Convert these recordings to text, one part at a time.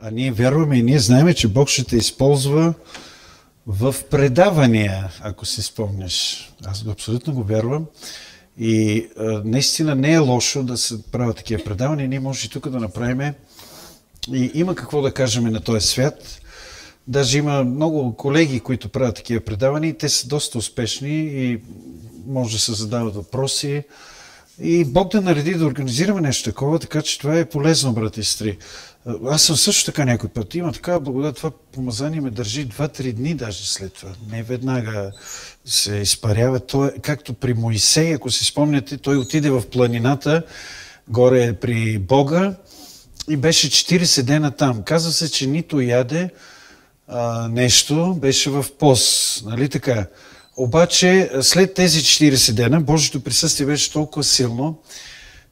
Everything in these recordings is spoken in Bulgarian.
А ние вярваме и ние знаем, че Бог ще те използва в предавания, ако си спомняш. Аз абсолютно го вярвам. И а, наистина не е лошо да се правят такива предавания. Ние може и тук да направим. И има какво да кажем на този свят. Даже има много колеги, които правят такива предавания. И те са доста успешни и може да се задават въпроси. И Бог да нареди да организираме нещо такова, така че това е полезно, брати и сестри. Е, аз съм също така някой път. Има така, благодат. Това помазание ме държи 2-3 дни даже след това. Не веднага се изпарява. Той, е, както при Моисей, ако си спомняте, той отиде в планината, горе при Бога и беше 40 дена там. Казва се, че нито яде а, нещо, беше в пост. Нали така? Обаче след тези 40 дена Божието присъствие беше толкова силно,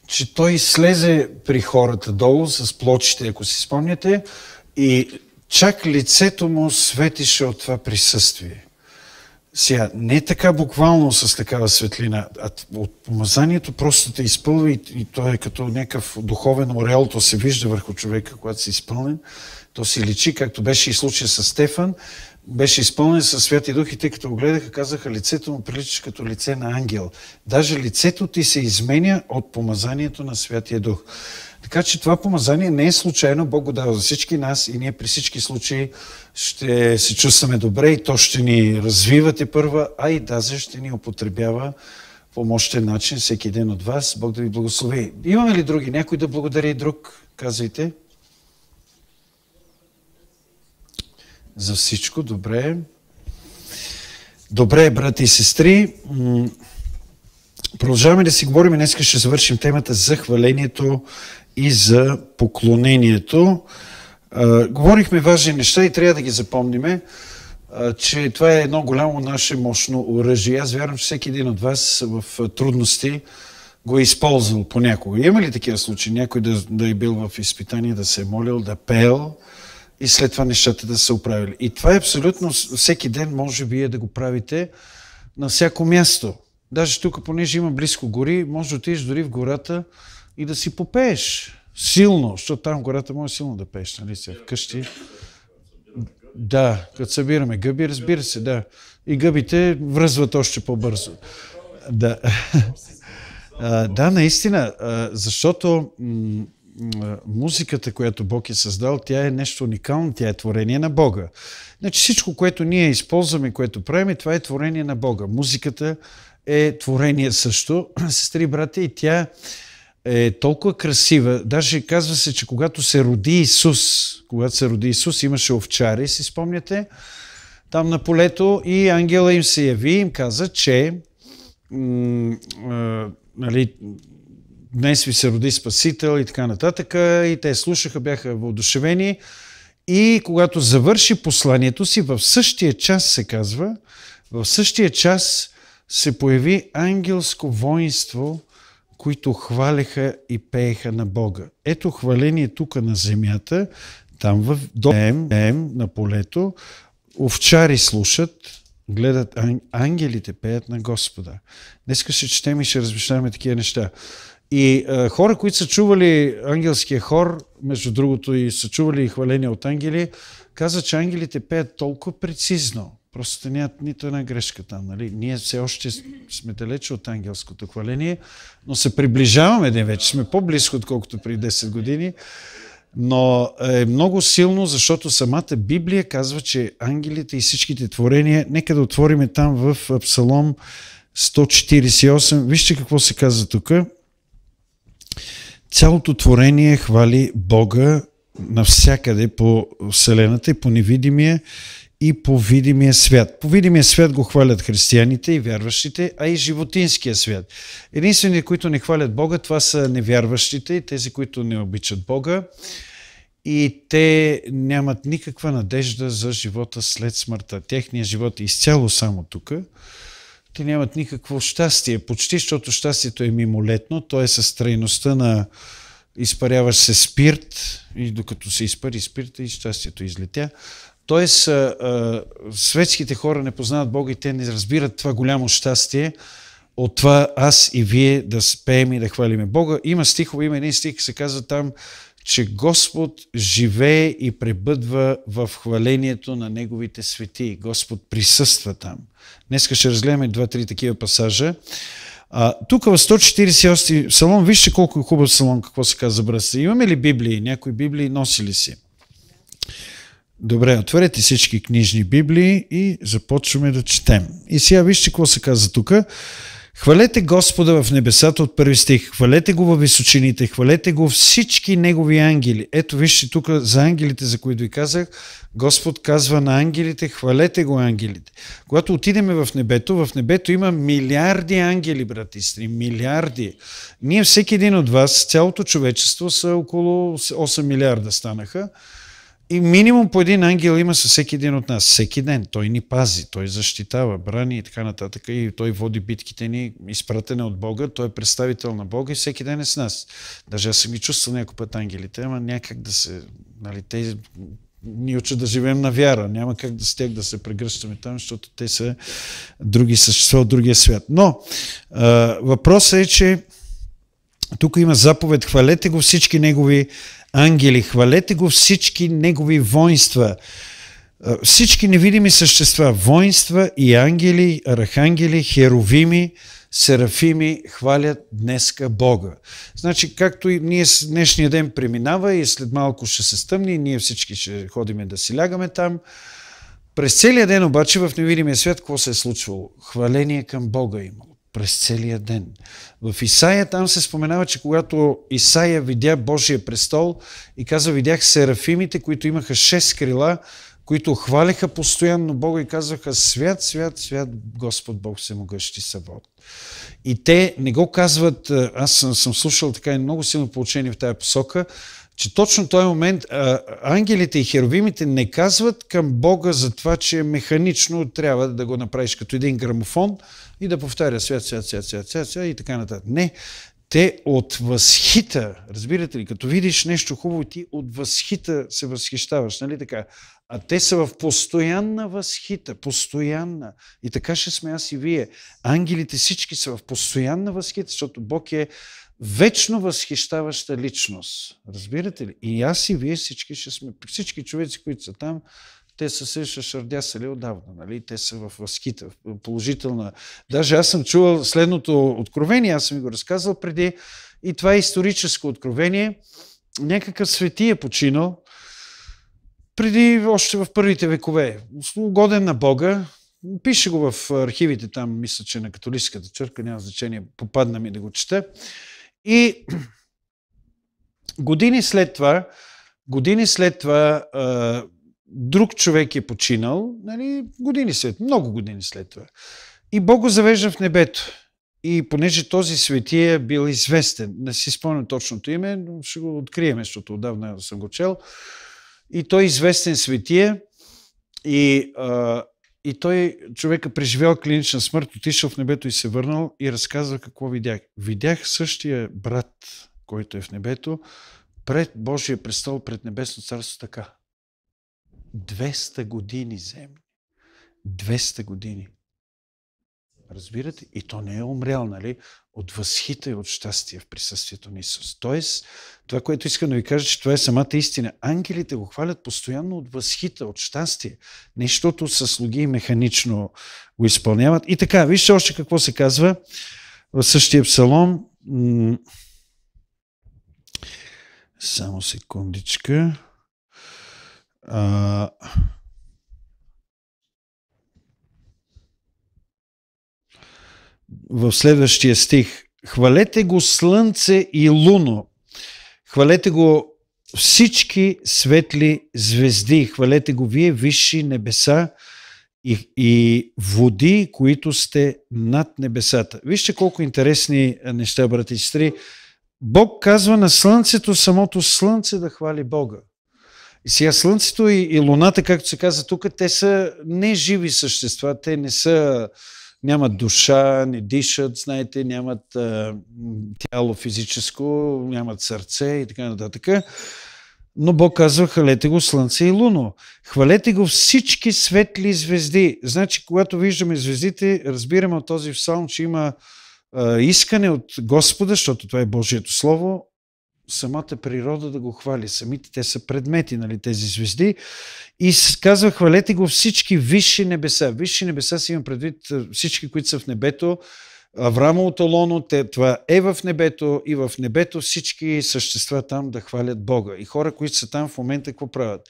че той слезе при хората долу с плочите, ако си спомняте, и чак лицето му светише от това присъствие. Сега, не е така буквално с такава светлина, а от помазанието просто те изпълва и, и то е като някакъв духовен ореал, то се вижда върху човека, когато си изпълнен. То си личи, както беше и случай с Стефан беше изпълнен със Святи Дух и тъй като го гледаха, казаха, лицето му прилича като лице на ангел. Даже лицето ти се изменя от помазанието на Святия Дух. Така че това помазание не е случайно. Бог го дава за всички нас и ние при всички случаи ще се чувстваме добре и то ще ни развива те първа, а и даже ще ни употребява по мощен начин всеки един от вас. Бог да ви благослови. Имаме ли други? Някой да благодари друг? Казвайте. за всичко. Добре. Добре, брати и сестри. Продължаваме да си говорим. Днес ще завършим темата за хвалението и за поклонението. Говорихме важни неща и трябва да ги запомниме, че това е едно голямо наше мощно оръжие. Аз вярвам, че всеки един от вас в трудности го е използвал понякога. Има ли такива случаи? Някой да, да е бил в изпитание, да се е молил, да пел? и след това нещата да се оправили. И това е абсолютно всеки ден може е да го правите на всяко място. Даже тук, понеже има близко гори, може да отидеш дори в гората и да си попееш. Силно, защото там в гората може силно да пееш, нали се, вкъщи. Да, като събираме гъби, разбира се, да. И гъбите връзват още по-бързо. Да. да, наистина, защото музиката, която Бог е създал, тя е нещо уникално, тя е творение на Бога. Значи всичко, което ние използваме, което правим, това е творение на Бога. Музиката е творение също, сестри и братя, и тя е толкова красива. Даже казва се, че когато се роди Исус, когато се роди Исус, имаше овчари, си спомняте, там на полето и ангела им се яви и им каза, че нали, днес ви се роди Спасител и така нататък. И те слушаха, бяха въодушевени. И когато завърши посланието си, в същия час се казва, в същия час се появи ангелско воинство, които хвалеха и пееха на Бога. Ето хваление е тук на земята, там в дом на полето, овчари слушат, гледат ангелите, пеят на Господа. Днес ще четем и ще размишляваме такива неща. И а, е, хора, които са чували ангелския хор, между другото и са чували и хваления от ангели, каза, че ангелите пеят толкова прецизно. Просто нямат нито една грешка там. Нали? Ние все още сме далече от ангелското хваление, но се приближаваме ден вече. Сме по-близко, отколкото при 10 години. Но е много силно, защото самата Библия казва, че ангелите и всичките творения, нека да отвориме там в Псалом 148. Вижте какво се казва тук цялото творение хвали Бога навсякъде по Вселената и по невидимия и по видимия свят. По видимия свят го хвалят християните и вярващите, а и животинския свят. Единствените, които не хвалят Бога, това са невярващите и тези, които не обичат Бога. И те нямат никаква надежда за живота след смъртта. Техният живот е изцяло само тук те нямат никакво щастие, почти, защото щастието е мимолетно, то е със трайността на изпаряваш се спирт и докато се изпари спирта и щастието излетя. Тоест, светските хора не познават Бога и те не разбират това голямо щастие от това аз и вие да спеем и да хвалиме Бога. Има стихове, има един стих, се казва там, че Господ живее и пребъдва в хвалението на Неговите свети. Господ присъства там. Днеска ще разгледаме два-три такива пасажа. А, тук в 148 салон, вижте колко е хубав салон, какво се казва бръста. Имаме ли Библии? Някои Библии носили си? Добре, отворете всички книжни Библии и започваме да четем. И сега вижте какво се казва тук. Хвалете Господа в небесата от първи стих, хвалете го във височините, хвалете го всички негови ангели. Ето вижте тук за ангелите, за които ви казах, Господ казва на ангелите, хвалете го ангелите. Когато отидеме в небето, в небето има милиарди ангели, брати и милиарди. Ние всеки един от вас, цялото човечество са около 8 милиарда станаха. И минимум по един ангел има със всеки един от нас. Всеки ден. Той ни пази, той защитава, брани и така нататък. И той води битките ни, изпратене от Бога. Той е представител на Бога и всеки ден е с нас. Даже аз съм ги чувствал някой път ангелите, ама някак да се... Нали, те ни учат да живеем на вяра. Няма как да с тях да се прегръщаме там, защото те са други същества от другия свят. Но въпросът е, че тук има заповед, хвалете го всички негови ангели, хвалете го всички негови воинства, всички невидими същества, воинства и ангели, архангели, херовими, серафими хвалят днеска Бога. Значи, както и ние днешния ден преминава и след малко ще се стъмни, ние всички ще ходим да си лягаме там, през целия ден обаче в невидимия свят какво се е случвало? Хваление към Бога имало през целия ден. В Исаия там се споменава, че когато Исаия видя Божия престол и каза, видях серафимите, които имаха шест крила, които хваляха постоянно Бога и казваха свят, свят, свят, Господ Бог всемогъщи събот. И те не го казват, аз съм, съм слушал така и много силно получение в тази посока, че точно този момент а, ангелите и херовимите не казват към Бога за това, че механично трябва да го направиш като един грамофон и да повтаря свят, свят, свят, свят, свят, свят и така нататък. Не, те от възхита, разбирате ли, като видиш нещо хубаво, ти от възхита се възхищаваш, нали така? А те са в постоянна възхита, постоянна. И така ще сме аз и вие. Ангелите всички са в постоянна възхита, защото Бог е вечно възхищаваща личност. Разбирате ли? И аз и вие всички ще сме, всички човеци, които са там, те са се шашардясали отдавна, нали? Те са в възхита, в положителна. Даже аз съм чувал следното откровение, аз съм ви го разказал преди, и това е историческо откровение. Някакъв свети е починал, преди още в първите векове. Угоден на Бога, пише го в архивите там, мисля, че на католическата църква, няма значение, попадна ми да го чета. И години след това, години след това друг човек е починал, нали, години след, много години след това. И Бог го завежда в небето. И понеже този светия е бил известен, не си спомням точното име, но ще го открием, защото отдавна съм го чел, и той е известен светия и, а, и той, човека преживял клинична смърт, отишъл в небето и се върнал и разказва какво видях. Видях същия брат, който е в небето, пред Божия престол, пред Небесно царство така. 200 години земни. 200 години. Разбирате? И то не е умрял, нали? От възхита и от щастие в присъствието на Исус. Тоест, това, което искам да ви кажа, че това е самата истина. Ангелите го хвалят постоянно от възхита, от щастие. Нещото са слуги и механично го изпълняват. И така, вижте още какво се казва в същия псалом. Само секундичка. А... в следващия стих. Хвалете го слънце и луно. Хвалете го всички светли звезди. Хвалете го вие, висши небеса и, и води, които сте над небесата. Вижте колко интересни е, неща, брати и сестри. Бог казва на слънцето, самото слънце да хвали Бога. И сега слънцето и, и луната, както се каза тук, те са неживи същества, те не са нямат душа, не дишат, знаете, нямат а, тяло физическо, нямат сърце и така нататък. Но Бог казва, хвалете го Слънце и Луно. Хвалете го всички светли звезди. Значи, когато виждаме звездите, разбираме от този псалм, че има а, искане от Господа, защото това е Божието Слово, самата природа да го хвали. Самите те са предмети, нали, тези звезди. И казва, хвалете го всички висши небеса. Висши небеса си имам предвид всички, които са в небето. Аврамовото лоно, те, това е в небето и в небето всички същества там да хвалят Бога. И хора, които са там в момента, какво правят?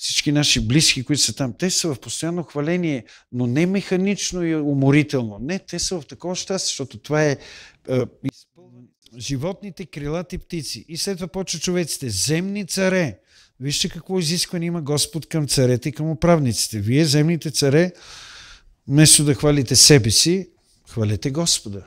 Всички наши близки, които са там, те са в постоянно хваление, но не механично и уморително. Не, те са в такова щастие, защото това е, е животните, крилати птици. И след това почва човеците. Земни царе. Вижте какво изискване има Господ към царете и към управниците. Вие, земните царе, вместо да хвалите себе си, хвалете Господа.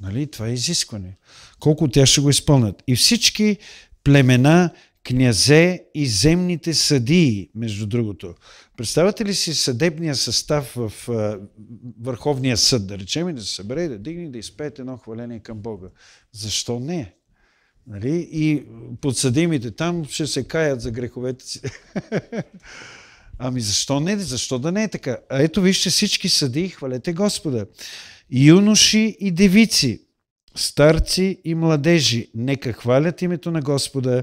Нали? Това е изискване. Колко тя ще го изпълнят. И всички племена, князе и земните съдии, между другото. Представете ли си съдебния състав в а, Върховния съд, да речем, и да се събере и да дигне да изпеят едно хваление към Бога? Защо не? Нали? И подсъдимите там ще се каят за греховете си. ами защо не? Защо да не е така? А ето вижте всички съди, хвалете Господа. Юноши и девици, старци и младежи, нека хвалят името на Господа,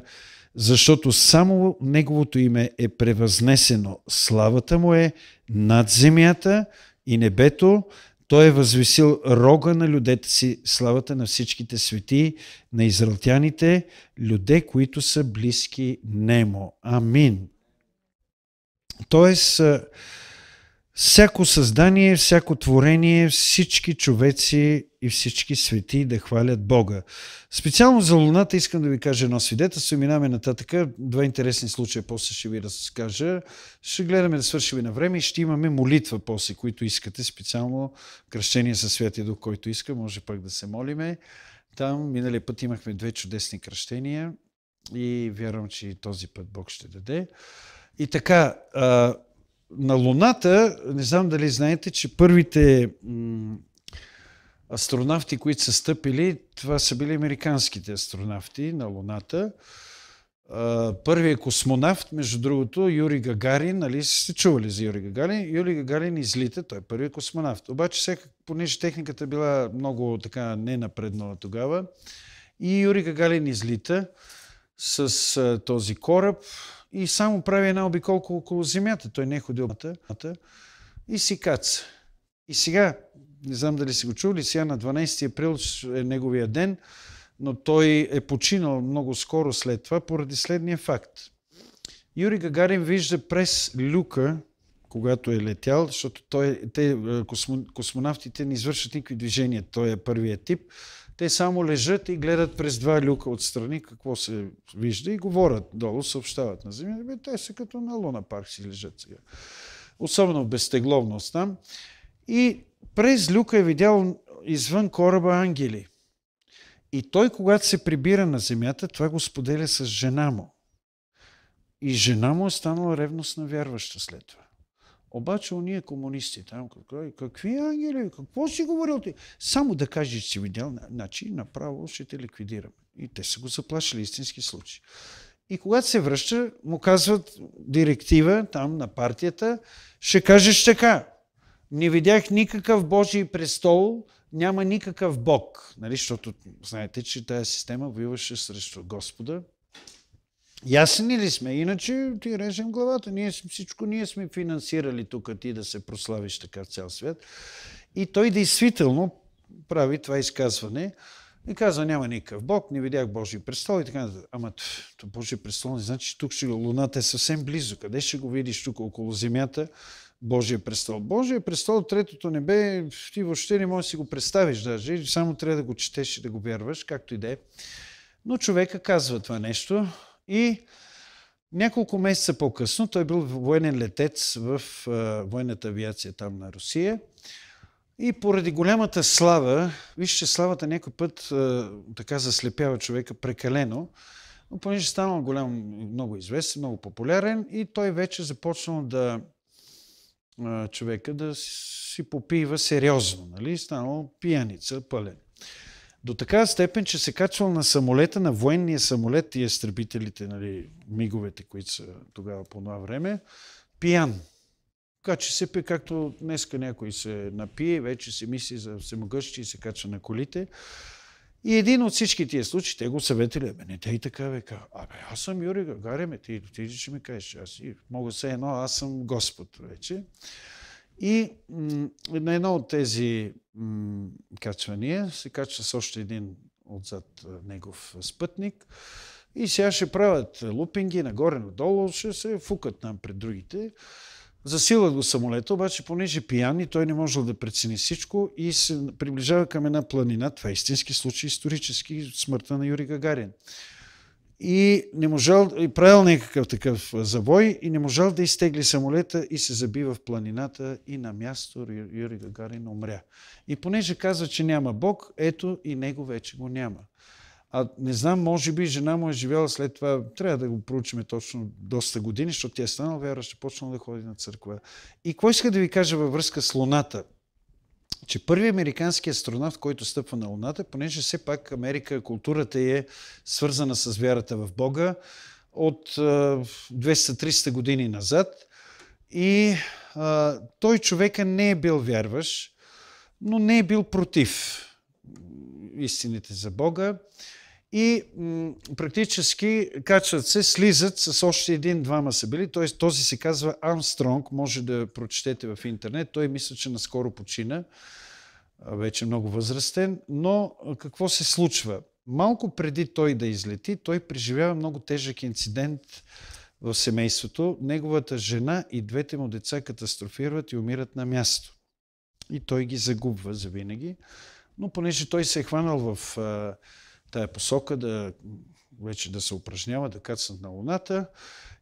защото само Неговото име е превъзнесено. Славата му е над земята и небето. Той е възвесил рога на людете си, славата на всичките свети, на израелтяните, люде, които са близки Немо. Амин. Тоест, всяко създание, всяко творение, всички човеци и всички свети да хвалят Бога. Специално за Луната искам да ви кажа едно свидетелство. Минаваме нататък. Два интересни случая после ще ви разкажа. Ще гледаме да свършим на време и ще имаме молитва после, които искате. Специално кръщение със Святия Дух, който иска. Може пак да се молиме. Там миналия път имахме две чудесни кръщения и вярвам, че и този път Бог ще даде. И така, на Луната, не знам дали знаете, че първите астронавти, които са стъпили, това са били американските астронавти на Луната. Първият космонавт, между другото, Юри Гагарин, нали сте чували за Юри Гагарин? Юри Гагарин излита, той е първият космонавт. Обаче, всяка, понеже техниката била много така ненапреднала тогава, и Юри Гагарин излита с този кораб, и само прави една обиколка около земята. Той не е ходил и си каца. И сега, не знам дали си го чули, сега на 12 април е неговия ден, но той е починал много скоро след това поради следния факт. Юрий Гагарин вижда през люка, когато е летял, защото той, те, е, космонавтите не извършат никакви движения. Той е първият тип те само лежат и гледат през два люка отстрани какво се вижда и говорят долу, съобщават на Земята. Ами, Бе, те са като на Луна парк си лежат сега. Особено безтегловност там. И през люка е видял извън кораба ангели. И той, когато се прибира на земята, това го споделя с жена му. И жена му е станала ревностна вярваща след това. Обаче уния комунисти там, какви ангели, какво си говорил ти? Само да кажеш, че си видял, значи направо ще те ликвидираме. И те са го заплашили, истински случаи. И когато се връща, му казват директива там на партията, ще кажеш така. Не видях никакъв Божий престол, няма никакъв Бог. Нали? Защото знаете, че тази система воюваше срещу Господа, Ясни ли сме? Иначе ти режем главата. Ние всичко ние сме финансирали тук ти да се прославиш така в цял свят. И той действително прави това изказване и казва, няма никакъв Бог, не видях Божий престол и така нататък. Ама то Божий престол не значи, тук ще го, луната е съвсем близо. Къде ще го видиш тук около земята? Божия престол. Божия престол, третото небе, ти въобще не можеш да си го представиш даже, само трябва да го четеш и да го вярваш, както и да е. Но човека казва това нещо, и няколко месеца по-късно той бил военен летец в а, военната авиация там на Русия. И поради голямата слава, вижте, славата някой път а, така заслепява човека прекалено, но понеже станал голям, много известен, много популярен и той вече започнал да човека да си попива сериозно, нали? Станал пияница пълен до такава степен, че се качвал на самолета, на военния самолет, и изтребителите, нали, миговете, които са тогава по това време, пиян. Качи се, пи, както днеска някой се напие, вече се мисли за всемогъщи и се качва на колите. И един от всички тия случаи, те го съветили, бе, не те така, бе, ка, абе, аз съм Юрий Гагаре, ме, ти ти ще ми кажеш, аз и мога се едно, аз съм Господ вече. И на едно от тези качвания се качва с още един отзад негов спътник. И сега ще правят лупинги нагоре-надолу, ще се фукат там пред другите. Засилват го самолета, обаче понеже е пиян и той не може да прецени всичко и се приближава към една планина. Това е истински случай, исторически, смъртта на Юрий Гагарин и не можал, и правил някакъв такъв завой и не можал да изтегли самолета и се заби в планината и на място Юрий Гагарин умря. И понеже казва, че няма Бог, ето и него вече го няма. А не знам, може би жена му е живяла след това, трябва да го проучиме точно доста години, защото тя е станала вяра, ще почнала да ходи на църква. И кой иска да ви кажа във връзка с луната? че първият американски астронавт, който стъпва на Луната, понеже все пак Америка, културата е свързана с вярата в Бога от 200-300 години назад. И а, той човека не е бил вярващ, но не е бил против истините за Бога и м- практически качват се, слизат с още един-двама са били. Т.е. този се казва Армстронг, може да прочетете в интернет. Той мисля, че наскоро почина, вече много възрастен. Но какво се случва? Малко преди той да излети, той преживява много тежък инцидент в семейството. Неговата жена и двете му деца катастрофират и умират на място. И той ги загубва завинаги. Но понеже той се е хванал в тая посока, да вече да се упражнява, да кацнат на Луната.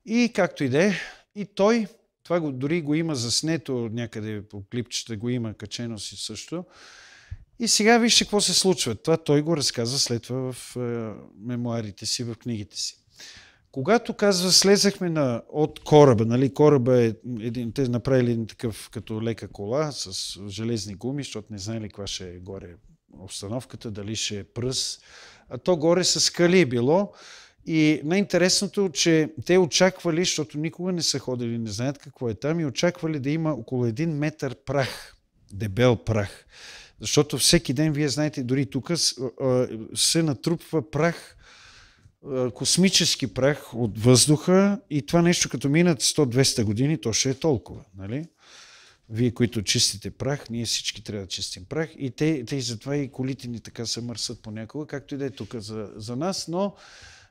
И както и да е, и той, това го, дори го има заснето някъде по клипчета, го има качено си също. И сега вижте какво се случва. Това той го разказва след това в е, мемуарите си, в книгите си. Когато казва, слезахме на, от кораба, нали, кораба е един, те направили един такъв като лека кола с железни гуми, защото не знаели каква ще е горе обстановката, дали ще е пръс, а то горе са скали е било. И най-интересното, че те очаквали, защото никога не са ходили, не знаят какво е там, и очаквали да има около един метър прах, дебел прах. Защото всеки ден, вие знаете, дори тук се натрупва прах, космически прах от въздуха и това нещо като минат 100-200 години, то ще е толкова. Нали? вие, които чистите прах, ние всички трябва да чистим прах. И те, те и затова и колите ни така се мърсат понякога, както и да е тук за, за нас, но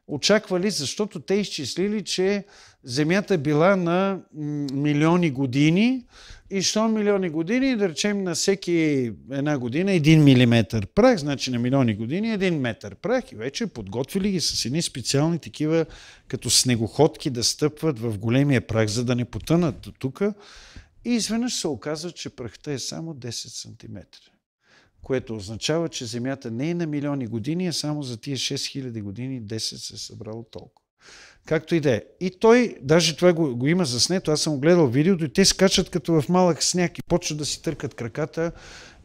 очаквали, защото те изчислили, че Земята е била на милиони години и що милиони години, да речем на всеки една година един милиметър прах, значи на милиони години един метър прах и вече подготвили ги с едни специални такива като снегоходки да стъпват в големия прах, за да не потънат до тук. И изведнъж се оказва, че пръхта е само 10 см. Което означава, че Земята не е на милиони години, а само за тия 6000 години 10 се е събрало толкова. Както и да е. И той, даже това го, го има заснето, аз съм гледал видеото и те скачат като в малък сняг и почват да си търкат краката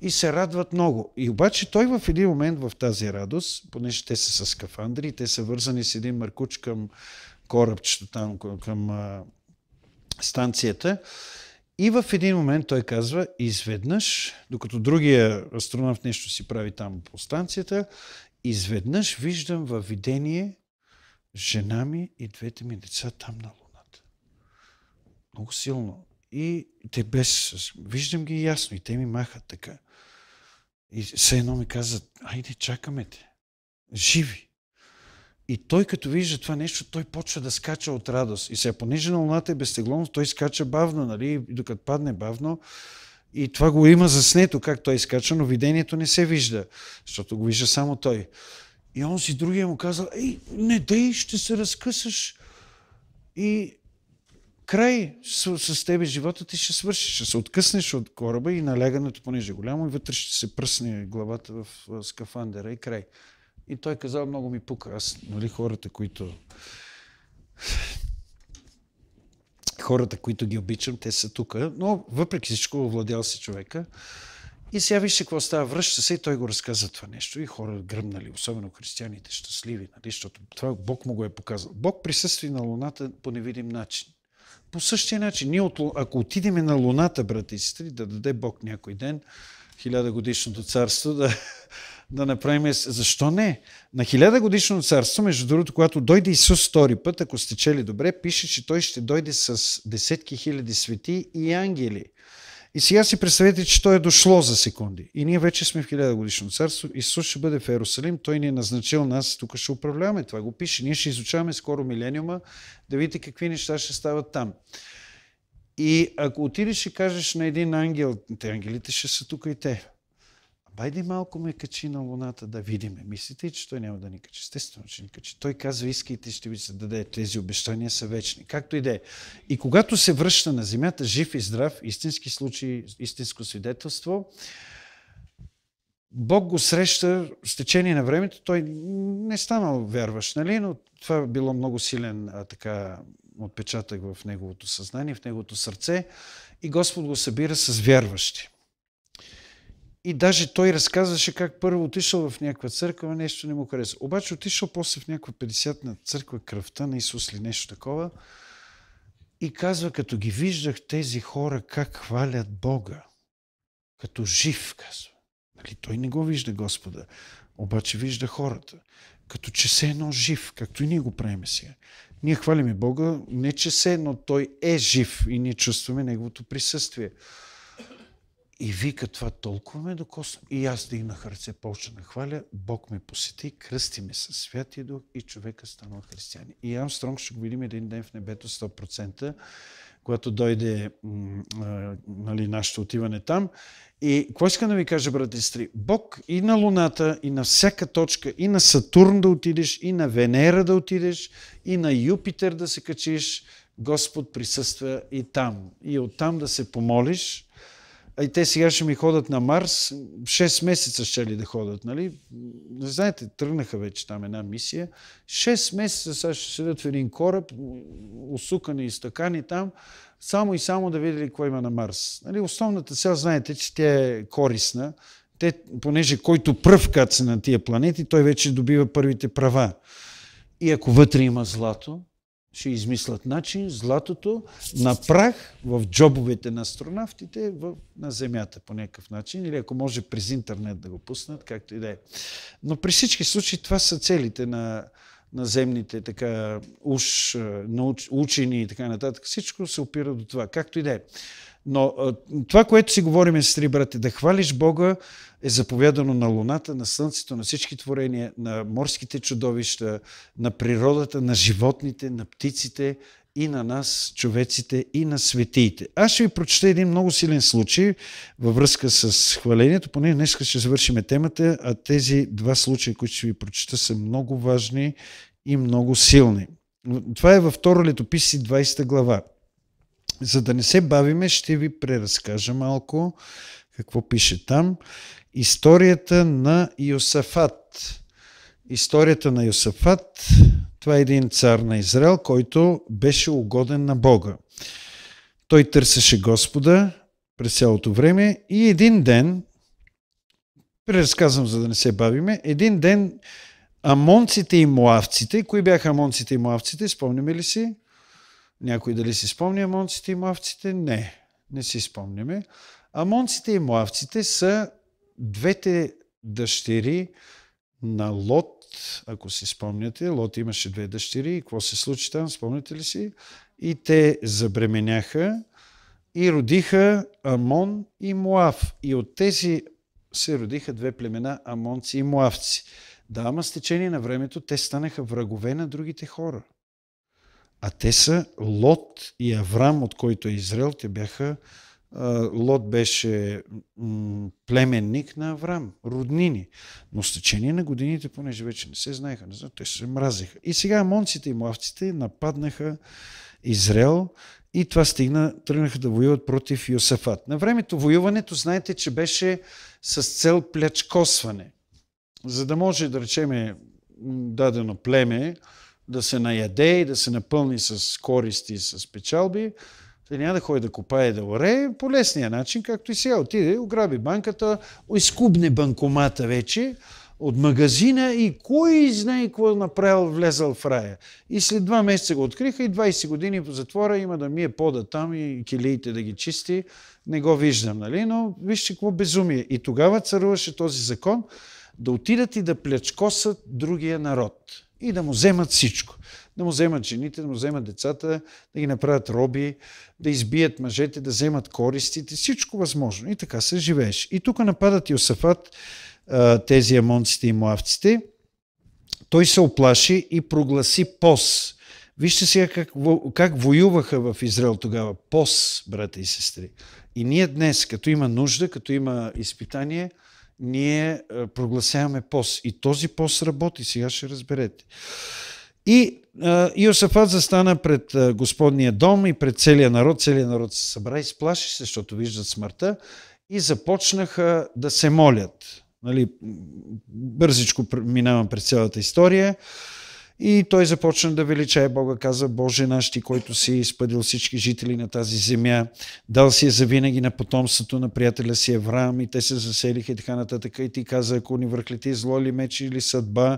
и се радват много. И обаче той в един момент в тази радост, понеже те са с скафандри, те са вързани с един мъркуч към корабчето там, към а, станцията, и в един момент той казва, изведнъж, докато другия астронавт нещо си прави там по станцията, изведнъж виждам във видение жена ми и двете ми деца там на Луната. Много силно. И те без... Виждам ги ясно и те ми махат така. И все едно ми казват, айде, чакаме те. Живи. И той като вижда това нещо, той почва да скача от радост. И сега, е понеже на луната е безтегловност, той скача бавно, нали? И докато падне бавно, и това го има заснето, как той скача, но видението не се вижда, защото го вижда само той. И он си другия му казал, ей, не дей, ще се разкъсаш. И край с, с тебе живота ти ще свърши, ще се откъснеш от кораба и налягането, понеже е голямо, и вътре ще се пръсне главата в скафандера и край. И той каза, много ми пука. Аз, нали, хората, които... Хората, които ги обичам, те са тук. Но въпреки всичко, овладял се човека. И сега вижте какво става. Връща се и той го разказа това нещо. И хора гръмнали, особено християните, щастливи, нали? защото това Бог му го е показал. Бог присъства на Луната по невидим начин. По същия начин, ние от, ако отидеме на Луната, брата и сестри, да даде Бог някой ден, хиляда годишното царство, да, да направим... Защо не? На хиляда годишно царство, между другото, когато дойде Исус втори път, ако сте чели добре, пише, че той ще дойде с десетки хиляди свети и ангели. И сега си представете, че то е дошло за секунди. И ние вече сме в хиляда годишно царство. Исус ще бъде в Ерусалим. Той ни е назначил нас. Тук ще управляваме. Това го пише. Ние ще изучаваме скоро милениума, да видите какви неща ще стават там. И ако отидеш и кажеш на един ангел, те ангелите ще са тук и те. Байде малко ме качи на луната да видиме. Мислите, че той няма да ни качи? Естествено, че ни качи. Той казва, искайте, ще ви се даде. Тези обещания са вечни. Както и да е. И когато се връща на земята, жив и здрав, истински случай, истинско свидетелство, Бог го среща с течение на времето. Той не е станал вярващ, нали? но това било много силен а, така, отпечатък в неговото съзнание, в неговото сърце. И Господ го събира с вярващи. И даже той разказваше как първо отишъл в някаква църква, нещо не му хареса. Обаче отишъл после в някаква 50-на църква, кръвта на Исус или нещо такова. И казва, като ги виждах тези хора как хвалят Бога. Като жив, казва. Нали, той не го вижда Господа, обаче вижда хората. Като че се едно жив, както и ние го правим сега. Ние хвалиме Бога, не че се, но той е жив и ние чувстваме Неговото присъствие. И вика, това толкова ме докосна. И аз да имах ръце, почна да хваля. Бог ме посети, кръсти ме със святи дух и човека станал християни. И Амстронг ще го видим един ден в небето 100%, когато дойде нали, нашето отиване там. И какво иска да ви кажа, брати и стри? Бог и на Луната, и на всяка точка, и на Сатурн да отидеш, и на Венера да отидеш, и на Юпитер да се качиш, Господ присъства и там. И оттам да се помолиш – и те сега ще ми ходят на Марс, 6 месеца ще ли да ходят, нали? Знаете, тръгнаха вече там една мисия. 6 месеца сега ще седят в един кораб, усукани и стъкани там, само и само да видели какво има на Марс. Нали? Основната цел, знаете, че тя е корисна. Те, понеже който пръв каца на тия планети, той вече добива първите права. И ако вътре има злато, ще измислят начин златото на прах в джобовете на астронавтите в, на Земята по някакъв начин, или ако може през интернет да го пуснат, както и да е. Но при всички случаи това са целите на земните, така, уж, е, науч, учени и така нататък. Всичко се опира до това, както и да е. Но това, което си говорим с три брати, да хвалиш Бога е заповядано на Луната, на Слънцето, на всички творения, на морските чудовища, на природата, на животните, на птиците и на нас, човеците, и на светиите. Аз ще ви прочета един много силен случай във връзка с хвалението, поне днес ще завършим темата, а тези два случая, които ще ви прочета, са много важни и много силни. Това е във второ летописи 20 глава. За да не се бавиме, ще ви преразкажа малко какво пише там. Историята на Йосафат. Историята на Йосафат, това е един цар на Израел, който беше угоден на Бога. Той търсеше Господа през цялото време и един ден, преразказвам, за да не се бавиме, един ден амонците и муавците, кои бяха амонците и муавците, спомняме ли си? Някой дали си спомня амонците и муавците? Не, не си спомняме. Амонците и муавците са двете дъщери на Лот, ако си спомняте. Лот имаше две дъщери и какво се случи там, спомняте ли си? И те забременяха и родиха Амон и Муав. И от тези се родиха две племена, амонци и муавци. Да, ама с течение на времето те станаха врагове на другите хора. А те са Лот и Аврам, от който е Израел. Те бяха. Лот беше племенник на Аврам, роднини. Но с течение на годините, понеже вече не се знаеха, не знам, те се мразиха. И сега амонците и муавците нападнаха Израел и това стигна, тръгнаха да воюват против Йосафат. На времето воюването, знаете, че беше с цел плячкосване. За да може, да речеме, дадено племе, да се наяде и да се напълни с користи и с печалби, той няма да ходи да копае да оре по лесния начин, както и сега. Отиде, ограби банката, изкубне банкомата вече от магазина и кой знае какво е направил, влезал в рая. И след два месеца го откриха и 20 години по затвора има да мие пода там и килиите да ги чисти. Не го виждам, нали? Но вижте какво безумие. И тогава царуваше този закон да отидат и да плячкосат другия народ и да му вземат всичко. Да му вземат жените, да му вземат децата, да ги направят роби, да избият мъжете, да вземат користите, всичко възможно. И така се живееш. И тук нападат Йосафат тези амонците и муавците. Той се оплаши и прогласи пос. Вижте сега как, как воюваха в Израел тогава. Пос, брата и сестри. И ние днес, като има нужда, като има изпитание – ние е, прогласяваме пост. И този пост работи, сега ще разберете. И Иосафат е, застана пред е, Господния дом и пред целия народ. Целият народ се събра и сплаши се, защото виждат смъртта. И започнаха да се молят. Нали, бързичко минавам през цялата история. И той започна да величае Бога, каза, Боже наш, ти, който си изпъдил всички жители на тази земя, дал си я завинаги на потомството на приятеля си Еврам и те се заселиха и така нататък. И ти каза, ако ни върхлети зло ли меч или съдба,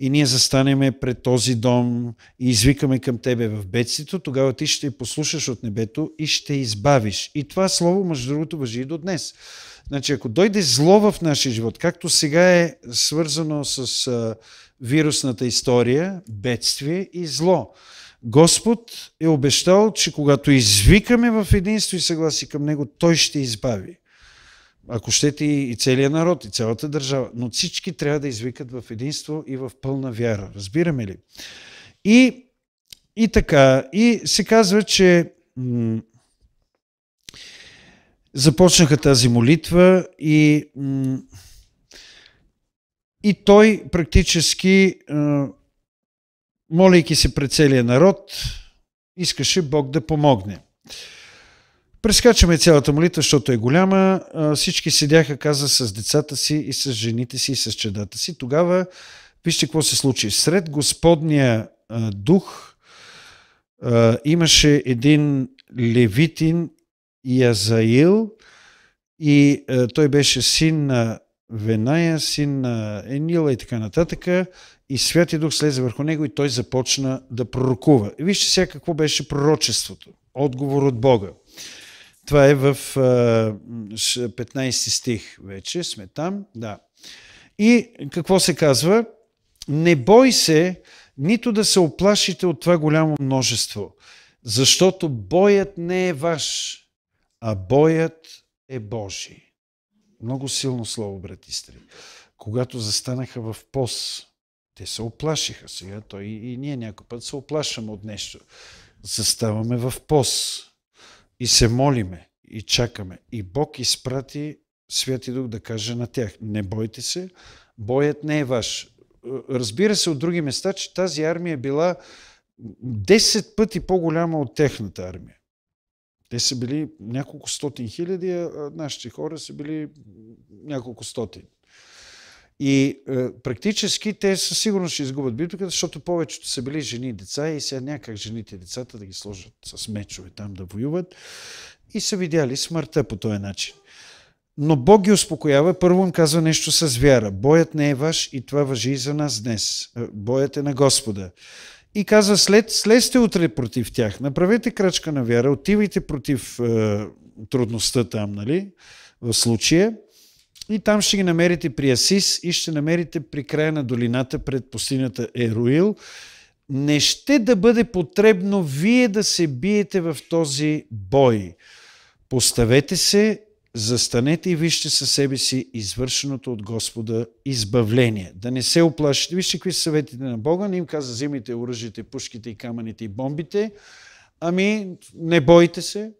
и ние застанеме пред този дом и извикаме към Тебе в бедствието, тогава Ти ще послушаш от небето и ще избавиш. И това слово, между другото, въжи и до днес. Значи, ако дойде зло в нашия живот, както сега е свързано с вирусната история, бедствие и зло. Господ е обещал, че когато извикаме в единство и съгласие към Него, Той ще избави. Ако щете и целият народ, и цялата държава. Но всички трябва да извикат в единство и в пълна вяра. Разбираме ли? И, и така, и се казва, че започнаха тази молитва и и той практически, молейки се пред целия народ, искаше Бог да помогне. Прескачаме цялата молитва, защото е голяма. Всички седяха, каза, с децата си и с жените си и с чедата си. Тогава, вижте какво се случи. Сред Господния дух имаше един левитин Язаил и той беше син на Веная, син на Енила и така нататък. И Святия Дух слезе върху него и той започна да пророкува. И вижте сега какво беше пророчеството. Отговор от Бога. Това е в 15 стих вече, сме там, да. И какво се казва? Не бой се, нито да се оплашите от това голямо множество, защото боят не е ваш, а боят е Божий много силно слово, брат и Когато застанаха в пост, те се оплашиха сега. Той и, и ние някой път се оплашваме от нещо. Заставаме в пост и се молиме и чакаме. И Бог изпрати Святи Дух да каже на тях, не бойте се, боят не е ваш. Разбира се от други места, че тази армия била 10 пъти по-голяма от техната армия. Те са били няколко стотин хиляди, а нашите хора са били няколко стотин. И е, практически те със сигурност ще изгубят битката, защото повечето са били жени и деца и сега някак жените и децата да ги сложат с мечове там да воюват и са видяли смъртта по този начин. Но Бог ги успокоява, първо им казва нещо с вяра. Боят не е ваш и това въжи и за нас днес. Е, боят е на Господа и каза след, слезте утре против тях, направете крачка на вяра, отивайте против е, трудността там, нали, в случая. И там ще ги намерите при Асис и ще намерите при края на долината пред пустинята Еруил. Не ще да бъде потребно вие да се биете в този бой. Поставете се Застанете и вижте със себе си извършеното от Господа избавление. Да не се оплашите. Вижте какви са съветите на Бога. Не им каза, взимайте оръжите, пушките и камъните и бомбите. Ами, не бойте се,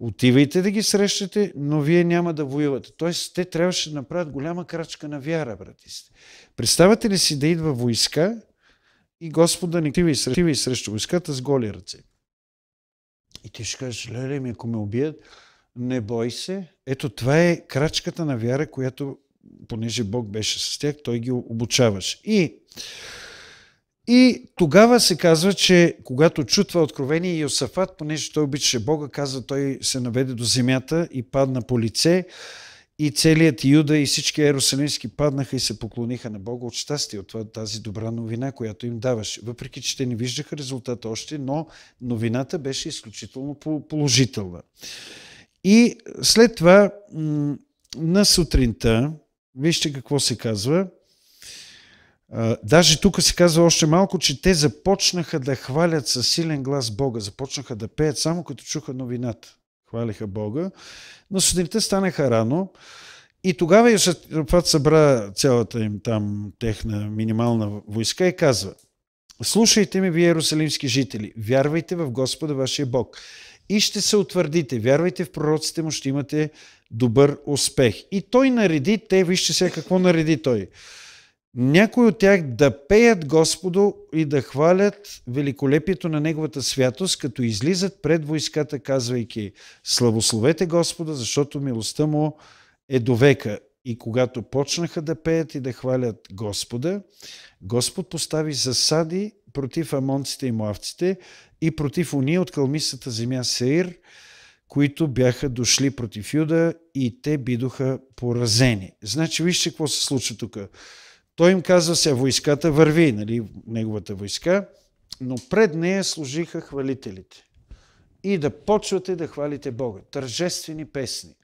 отивайте да ги срещате, но вие няма да воювате. Тоест, те трябваше да направят голяма крачка на вяра, брати си. Представате ли си да идва войска и Господа не отива и срещу, срещу войската с голи ръце? И ти ще кажеш, леле ми, ако ме убият, не бой се. Ето това е крачката на вяра, която, понеже Бог беше с тях, той ги обучаваше. И, и тогава се казва, че когато чутва откровение, Йосафат, понеже той обичаше Бога, казва, той се наведе до земята и падна по лице и целият Юда и всички ерусалимски паднаха и се поклониха на Бога от щастие, от това, тази добра новина, която им даваше. Въпреки, че те не виждаха резултата още, но новината беше изключително положителна. И след това на сутринта, вижте какво се казва, Даже тук се казва още малко, че те започнаха да хвалят със силен глас Бога, започнаха да пеят само като чуха новината. Хвалиха Бога. Но сутринта станаха рано и тогава Йосафат събра цялата им там техна минимална войска и казва Слушайте ме, вие иерусалимски жители, вярвайте в Господа вашия Бог и ще се утвърдите. Вярвайте в пророците му, ще имате добър успех. И той нареди, те вижте сега какво нареди той. Някои от тях да пеят Господу и да хвалят великолепието на Неговата святост, като излизат пред войската, казвайки Славословете Господа, защото милостта му е довека. И когато почнаха да пеят и да хвалят Господа, Господ постави засади против амонците и муавците и против уния от Кълмистата земя Сеир, които бяха дошли против Юда и те бидоха поразени. Значи вижте какво се случва тук. Той им казва сега, войската върви, нали, неговата войска, но пред нея служиха хвалителите. И да почвате да хвалите Бога. Тържествени песни.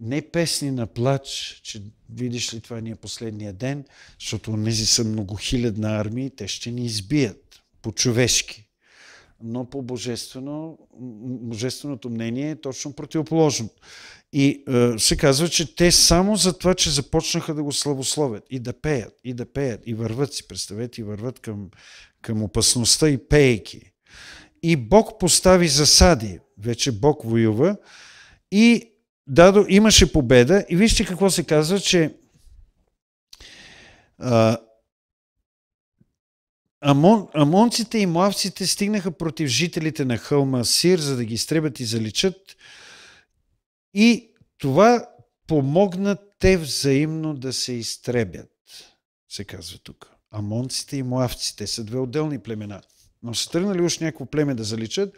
Не песни на плач, че видиш ли това ни е последния ден, защото тези са многохилядна армия те ще ни избият по-човешки. Но по божествено, божественото мнение е точно противоположно. И е, се казва, че те само за това, че започнаха да го славословят и да пеят, и да пеят, и върват си, представете, и върват към, към опасността и пейки. И Бог постави засади, вече Бог воюва, и дадо, имаше победа и вижте какво се казва, че а, Амон, амонците и муавците стигнаха против жителите на хълма Сир, за да ги изтребят и заличат. И това помогна те взаимно да се изтребят, се казва тук. Амонците и муавците са две отделни племена. Но са тръгнали още някакво племе да заличат,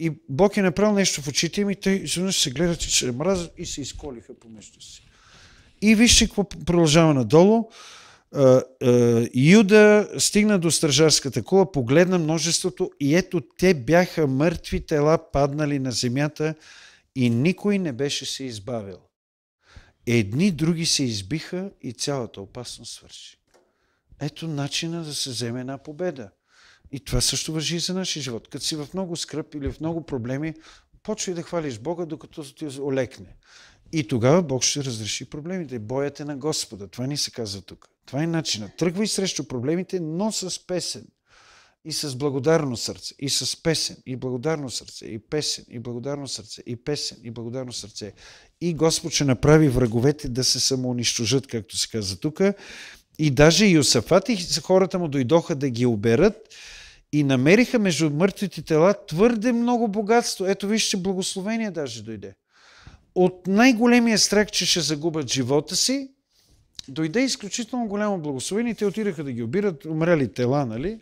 и Бог е направил нещо в очите им и те изведнъж се гледат и се мразят и се изколиха помежду си. И вижте какво продължава надолу. Юда стигна до стражарската кула, погледна множеството и ето те бяха мъртви тела, паднали на земята и никой не беше се избавил. Едни други се избиха и цялата опасност свърши. Ето начина да се вземе една победа. И това също вържи и за нашия живот. Като си в много скръп или в много проблеми, почвай да хвалиш Бога, докато ти олекне. И тогава Бог ще разреши проблемите. Боят е на Господа. Това ни се казва тук. Това е начинът. Тръгвай срещу проблемите, но с песен. И с благодарно сърце. И с песен. И благодарно сърце. И песен. И благодарно сърце. И песен. И благодарно сърце. И Господ ще направи враговете да се самоунищожат, както се казва тук. И даже Йосафат и хората му дойдоха да ги оберат и намериха между мъртвите тела твърде много богатство. Ето вижте, благословение даже дойде. От най-големия страх, че ще загубят живота си, дойде изключително голямо благословение. Те отидаха да ги обират, умрели тела, нали?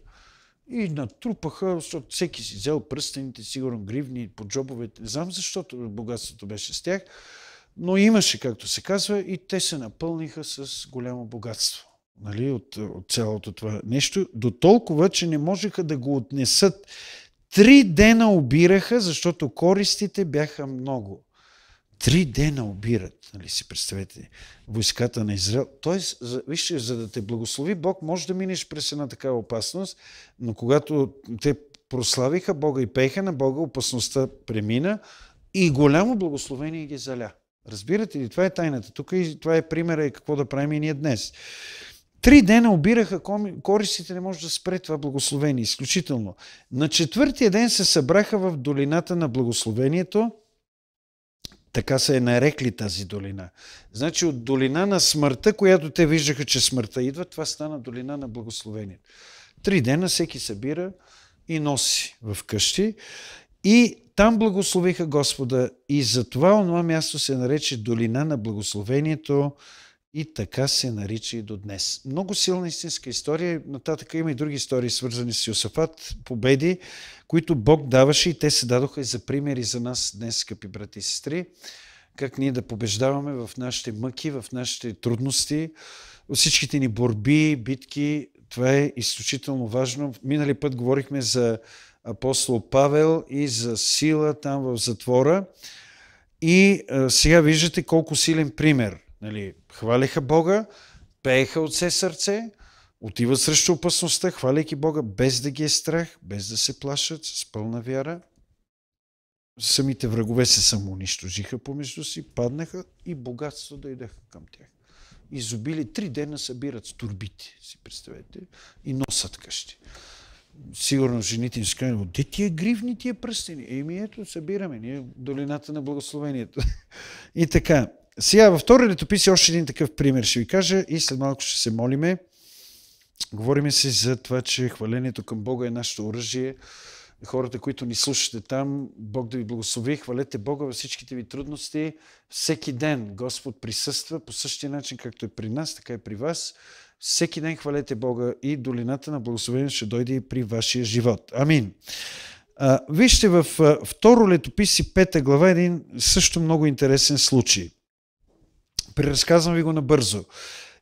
И натрупаха, защото всеки си взел пръстените, сигурно гривни, по джобовете. Не знам защото богатството беше с тях. Но имаше, както се казва, и те се напълниха с голямо богатство нали, от, от цялото това нещо, до толкова, че не можеха да го отнесат. Три дена обираха, защото користите бяха много. Три дена обират, нали си представете, войската на Израел. Тоест, за, вижте, за да те благослови Бог, може да минеш през една такава опасност, но когато те прославиха Бога и пееха на Бога, опасността премина и голямо благословение ги заля. Разбирате ли? Това е тайната. Тук и това е примера и какво да правим и ние днес. Три дена обираха корисите, не може да спре това благословение. Изключително. На четвъртия ден се събраха в долината на благословението. Така се е нарекли тази долина. Значи от долина на смъртта, която те виждаха, че смъртта идва, това стана долина на благословението. Три дена всеки събира и носи в къщи. И там благословиха Господа. И затова онова място се нарече долина на благословението, и така се нарича и до днес. Много силна истинска история. Нататък има и други истории, свързани с Йосафат, победи, които Бог даваше и те се дадоха и за примери за нас днес, скъпи брати и сестри. Как ние да побеждаваме в нашите мъки, в нашите трудности, всичките ни борби, битки. Това е изключително важно. Минали път говорихме за апостол Павел и за сила там в затвора. И а, сега виждате колко силен пример – Нали, хвалеха Бога, пееха от все сърце, отиват срещу опасността, хваляйки Бога, без да ги е страх, без да се плашат, с пълна вяра. Самите врагове се самоунищожиха помежду си, паднаха и богатство дойдеха към тях. Изобили три дена събират с турбите, си представете, и носят къщи. Сигурно жените им ще де де тия гривни, тия пръстени? Еми ето, събираме, ние долината на благословението. и така, сега във втори летопис е още един такъв пример ще ви кажа и след малко ще се молиме. Говориме си за това, че хвалението към Бога е нашето оръжие. Хората, които ни слушате там, Бог да ви благослови, хвалете Бога във всичките ви трудности. Всеки ден Господ присъства по същия начин, както е при нас, така и при вас. Всеки ден хвалете Бога и долината на благословение ще дойде и при вашия живот. Амин. вижте във второ летописи, пета глава, един също много интересен случай. Преразказвам ви го набързо.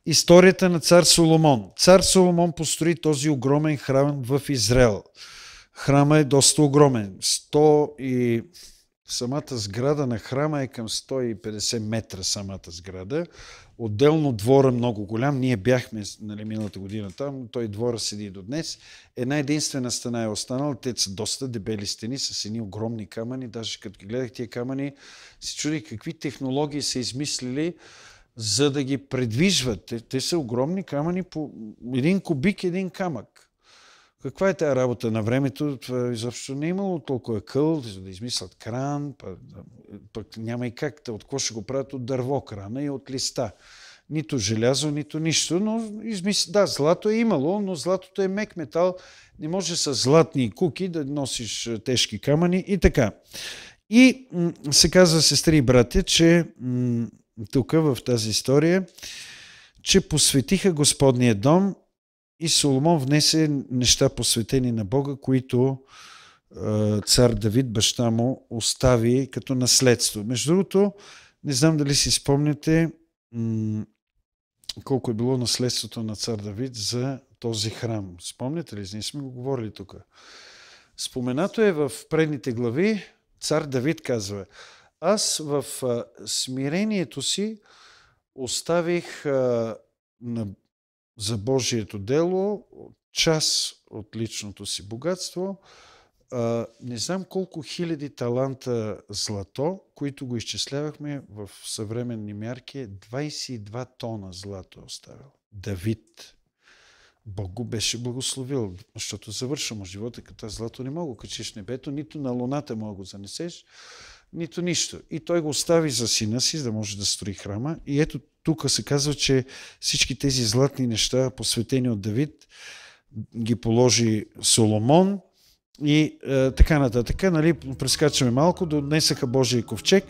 Историята на цар Соломон. Цар Соломон построи този огромен храм в Израел. Храма е доста огромен. 100 и Самата сграда на храма е към 150 метра самата сграда. Отделно двора е много голям. Ние бяхме нали, миналата година там. Той двора седи до днес. Една единствена стена е останала. Те са доста дебели стени с едни огромни камъни. Даже като ги гледах тия камъни, се чудих какви технологии са измислили за да ги предвижват. Те, те са огромни камъни по един кубик, един камък. Каква е тази работа на времето? Това изобщо не е имало толкова къл, за да измислят кран, пък, няма и как. От какво ще го правят? От дърво крана и от листа. Нито желязо, нито нищо, но измис... да, злато е имало, но златото е мек метал. Не може с златни куки да носиш е, тежки камъни и така. И се казва, сестри и братя, че тук в тази история, че посветиха Господния дом и Соломон внесе неща посветени на Бога, които е, цар Давид, баща му, остави като наследство. Между другото, не знам дали си спомняте колко е било наследството на цар Давид за този храм. Спомняте ли? Ние сме го говорили тук. Споменато е в предните глави, цар Давид казва, аз в смирението си оставих на за Божието дело, част от личното си богатство, не знам колко хиляди таланта злато, които го изчислявахме в съвременни мярки, 22 е тона злато е оставил. Давид. Бог го беше благословил, защото завърша му живота, като злато не мога качиш небето, нито на луната мога го занесеш, нито нищо. И той го остави за сина си, за да може да строи храма. И ето тук се казва, че всички тези златни неща, посветени от Давид, ги положи Соломон и е, така нататък. Нали, прескачаме малко, донесаха Божия ковчег.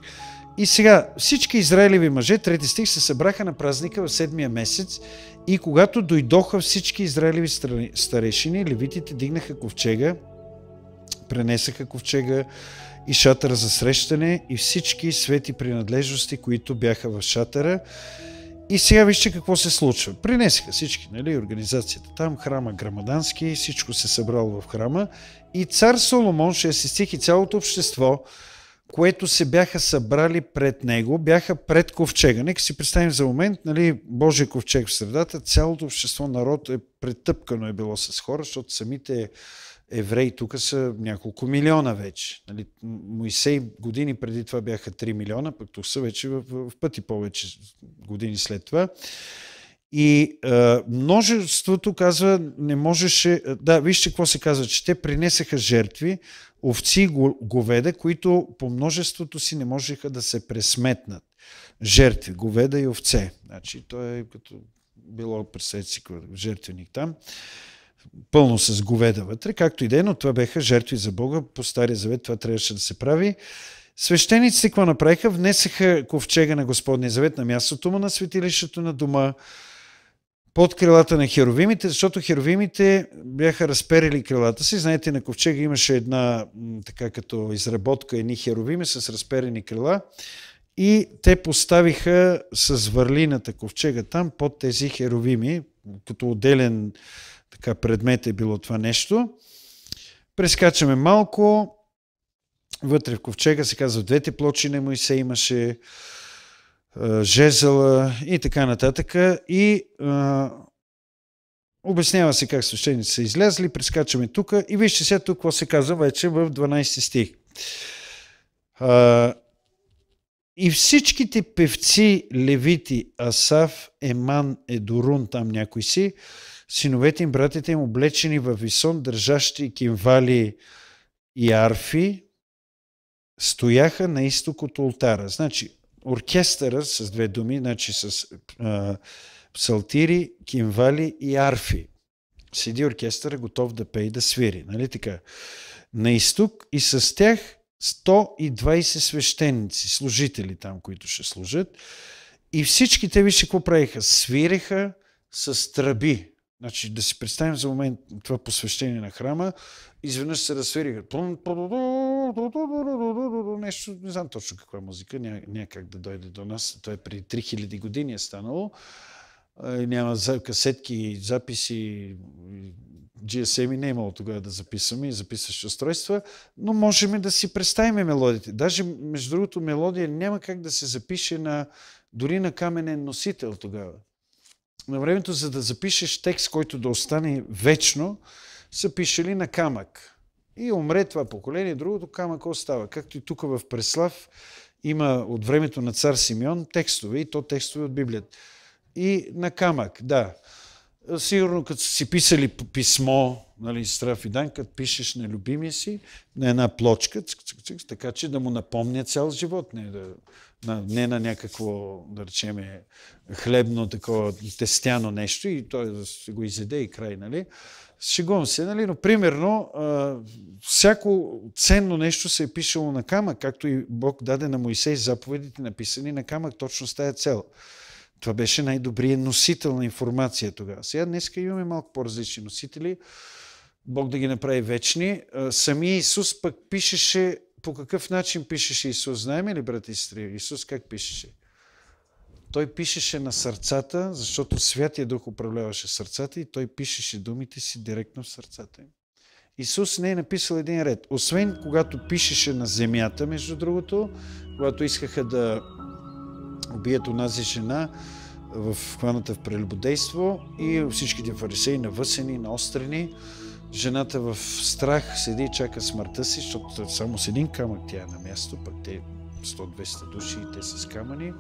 И сега всички израелеви мъже, трети стих, се събраха на празника в седмия месец и когато дойдоха всички израелеви старешини, левитите дигнаха ковчега, пренесаха ковчега и шатъра за срещане и всички свети принадлежности, които бяха в шатъра. И сега вижте какво се случва. Принесеха всички, нали, организацията там, храма Грамадански, всичко се събрало в храма. И цар Соломон, 6 стих и цялото общество, което се бяха събрали пред него, бяха пред ковчега. Нека си представим за момент, нали, Божия ковчег в средата, цялото общество, народ е претъпкано е било с хора, защото самите евреи тук са няколко милиона вече. Нали, Моисей години преди това бяха 3 милиона, пък тук са вече в, в пъти повече години след това. И а, множеството казва, не можеше... Да, вижте какво се казва, че те принесеха жертви, овци говеда, които по множеството си не можеха да се пресметнат. Жертви, говеда и овце. Значи, то е като било през е, жертвеник там пълно с говеда вътре, както и да е, но това беха жертви за Бога. По Стария завет това трябваше да се прави. Свещениците какво направиха? Внесеха ковчега на Господния завет на мястото му, на светилището на дома, под крилата на херовимите, защото херовимите бяха разперили крилата си. Знаете, на ковчега имаше една така като изработка, едни херовими с разперени крила и те поставиха с върлината ковчега там под тези херовими, като отделен така предмет е било това нещо. Прескачаме малко. Вътре в ковчега се казва двете плочи на Моисе имаше е, Жезела и така нататък. И а, е, обяснява се как свещеници са излязли, прескачаме тук и вижте сега тук какво се казва вече в 12 стих. А, е, и всичките певци, левити, Асав, Еман, Едорун, там някой си, синовете им, братите им, облечени във висон, държащи кимвали и арфи, стояха на изток от ултара. Значи, оркестъра, с две думи, значи с а, псалтири, кимвали и арфи. Седи оркестъра готов да пее и да свири. Нали така? На изток и с тях 120 свещеници, служители там, които ще служат. И всички те, вижте какво правиха, свиреха с тръби. Значи да си представим за момент това посвещение на храма, изведнъж се разсвири нещо, не знам точно каква музика, някак да дойде до нас, то е преди 3000 години е станало, няма касетки, записи, GSM и не е имало тогава да записваме и записващи устройства, но можем да си представим мелодите. Даже, между другото, мелодия няма как да се запише на, дори на каменен носител тогава на времето, за да запишеш текст, който да остане вечно, са пишели на камък. И умре това поколение, другото камък остава. Както и тук в Преслав има от времето на цар Симеон текстове, и то текстове от Библията. И на камък, да. Сигурно, като си писали писмо, нали, Страф и Дан, като пишеш на любимия си, на една плочка, цък, цък, цък, така че да му напомня цял живот, не да на, не на някакво, да речеме, хлебно, такова тестяно нещо и той да го изеде и край, нали? Шегувам се, нали? Но примерно, а, всяко ценно нещо се е пишело на камък, както и Бог даде на Моисей заповедите написани на камък точно с тая цел. Това беше най-добрият носител на информация тогава. Сега днеска имаме малко по-различни носители. Бог да ги направи вечни. Самия Исус пък пишеше по какъв начин пишеше Исус? Знаем ли, брат и сестри, Исус как пишеше? Той пишеше на сърцата, защото Святия Дух управляваше сърцата и той пишеше думите си директно в сърцата им. Исус не е написал един ред. Освен когато пишеше на земята, между другото, когато искаха да убият онази жена, в хваната в прелюбодейство и всичките фарисеи навъсени, наострени. Жената в страх седи и чака смъртта си, защото само с един камък тя е на място, пък те 100-200 души и те са с камъни.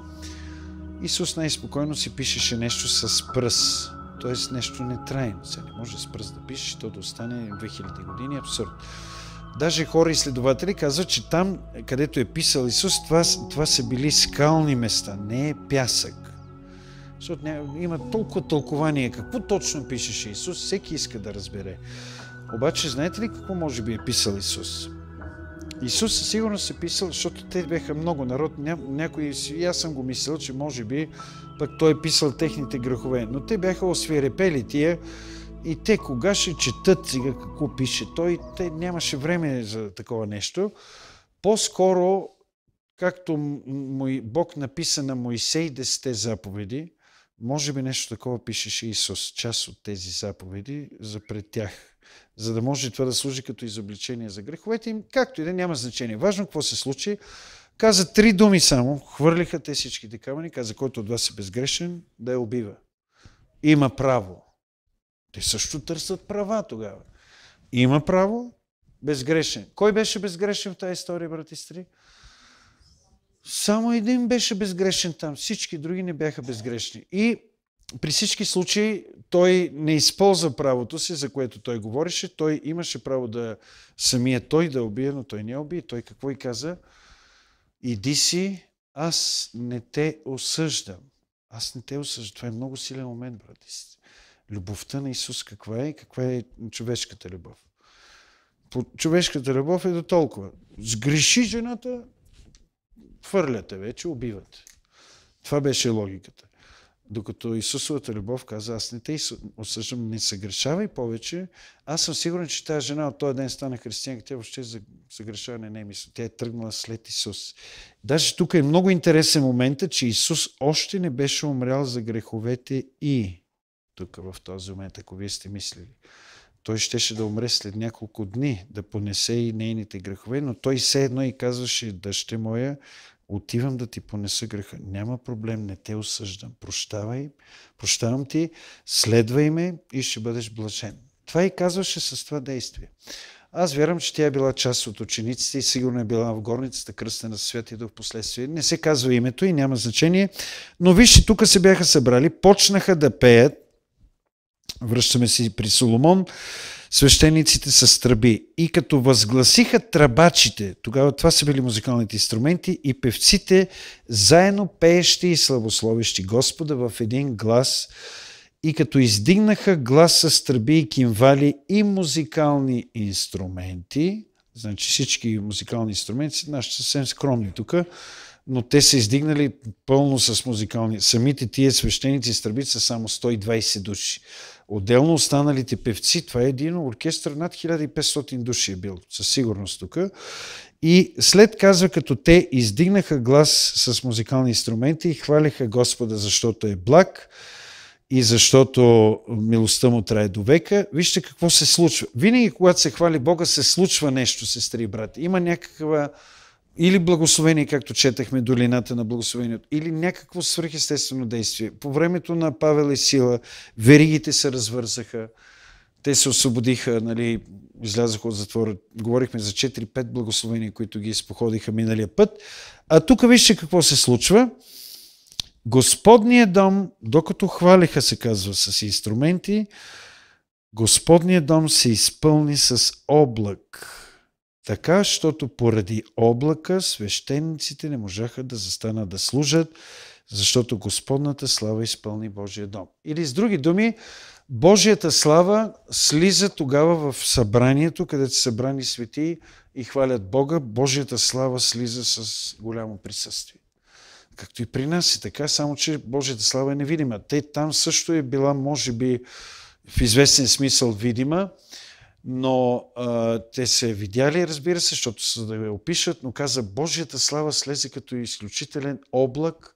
Исус най-спокойно си пишеше нещо с пръст, т.е. нещо нетрайно. Сега не може с пръст да пишеш, то да остане 2000 години, абсурд. Даже хора изследователи казват, че там, където е писал Исус, това, това са били скални места, не е пясък. Защото има толкова тълкование. Какво точно пишеше Исус, всеки иска да разбере. Обаче, знаете ли какво може би е писал Исус? Исус сигурно се е писал, защото те бяха много народ. Ня, си, и аз съм го мислил, че може би пък той е писал техните грехове. Но те бяха освирепели тия и те кога ще четат сега какво пише той, те нямаше време за такова нещо. По-скоро, както Бог написа на Моисей 10 заповеди, може би нещо такова пишеше Исус, част от тези заповеди за пред тях за да може това да служи като изобличение за греховете им. Както и да няма значение. Важно какво се случи. Каза три думи само, хвърлиха те всичките камъни, каза, който от вас е безгрешен, да я убива. Има право. Те също търсят права тогава. Има право, безгрешен. Кой беше безгрешен в тази история, брат и стри? Само един беше безгрешен там, всички други не бяха безгрешни. И при всички случаи той не използва правото си, за което той говореше. Той имаше право да самия е той да убие, но той не уби. Той какво и каза? Иди си, аз не те осъждам. Аз не те осъждам. Това е много силен момент, брати си. Любовта на Исус каква е? Каква е човешката любов? По човешката любов е до толкова. Сгреши жената, хвърляте вече, убивате. Това беше логиката. Докато Исусовата любов каза, аз не те осъждам, не съгрешавай повече, аз съм сигурен, че тази жена от този ден стана християнка, тя въобще за съгрешаване не е мисъл. Тя е тръгнала след Исус. Даже тук е много интересен момент, че Исус още не беше умрял за греховете и тук в този момент, ако вие сте мислили. Той щеше да умре след няколко дни, да понесе и нейните грехове, но той все едно и казваше, дъще моя, Отивам да ти понеса греха. Няма проблем, не те осъждам. Прощавай, прощавам ти, следвай ме и ще бъдеш блажен. Това и казваше с това действие. Аз вярвам, че тя е била част от учениците и сигурно е била в горницата, кръстена Свят и до последствие. Не се казва името и няма значение. Но вижте, тук се бяха събрали, почнаха да пеят. Връщаме си при Соломон свещениците с тръби. И като възгласиха тръбачите, тогава това са били музикалните инструменти, и певците, заедно пеещи и славословещи Господа в един глас, и като издигнаха глас с тръби и кимвали и музикални инструменти, значи всички музикални инструменти, наши са съвсем скромни тук, но те са издигнали пълно с музикални. Самите тия свещеници с тръби са само 120 души. Отделно останалите певци, това е един оркестър, над 1500 души е бил, със сигурност тук. И след казва, като те издигнаха глас с музикални инструменти и хвалиха Господа, защото е благ и защото милостта му трае до века, вижте какво се случва. Винаги, когато се хвали Бога, се случва нещо, сестри и брати. Има някаква или благословение, както четахме долината на благословението, или някакво свръхестествено действие. По времето на Павел и Сила веригите се развързаха, те се освободиха, нали, излязаха от затвора. Говорихме за 4-5 благословения, които ги изпоходиха миналия път. А тук вижте какво се случва. Господният дом, докато хвалиха, се казва, с инструменти, Господният дом се изпълни с облак така, защото поради облака свещениците не можаха да застанат да служат, защото Господната слава изпълни Божия дом. Или с други думи, Божията слава слиза тогава в събранието, където са събрани свети и хвалят Бога. Божията слава слиза с голямо присъствие. Както и при нас и е така, само че Божията слава е невидима. Те там също е била, може би, в известен смисъл видима, но а, те се видяли, разбира се, защото са да я опишат, но каза Божията слава слезе като изключителен облак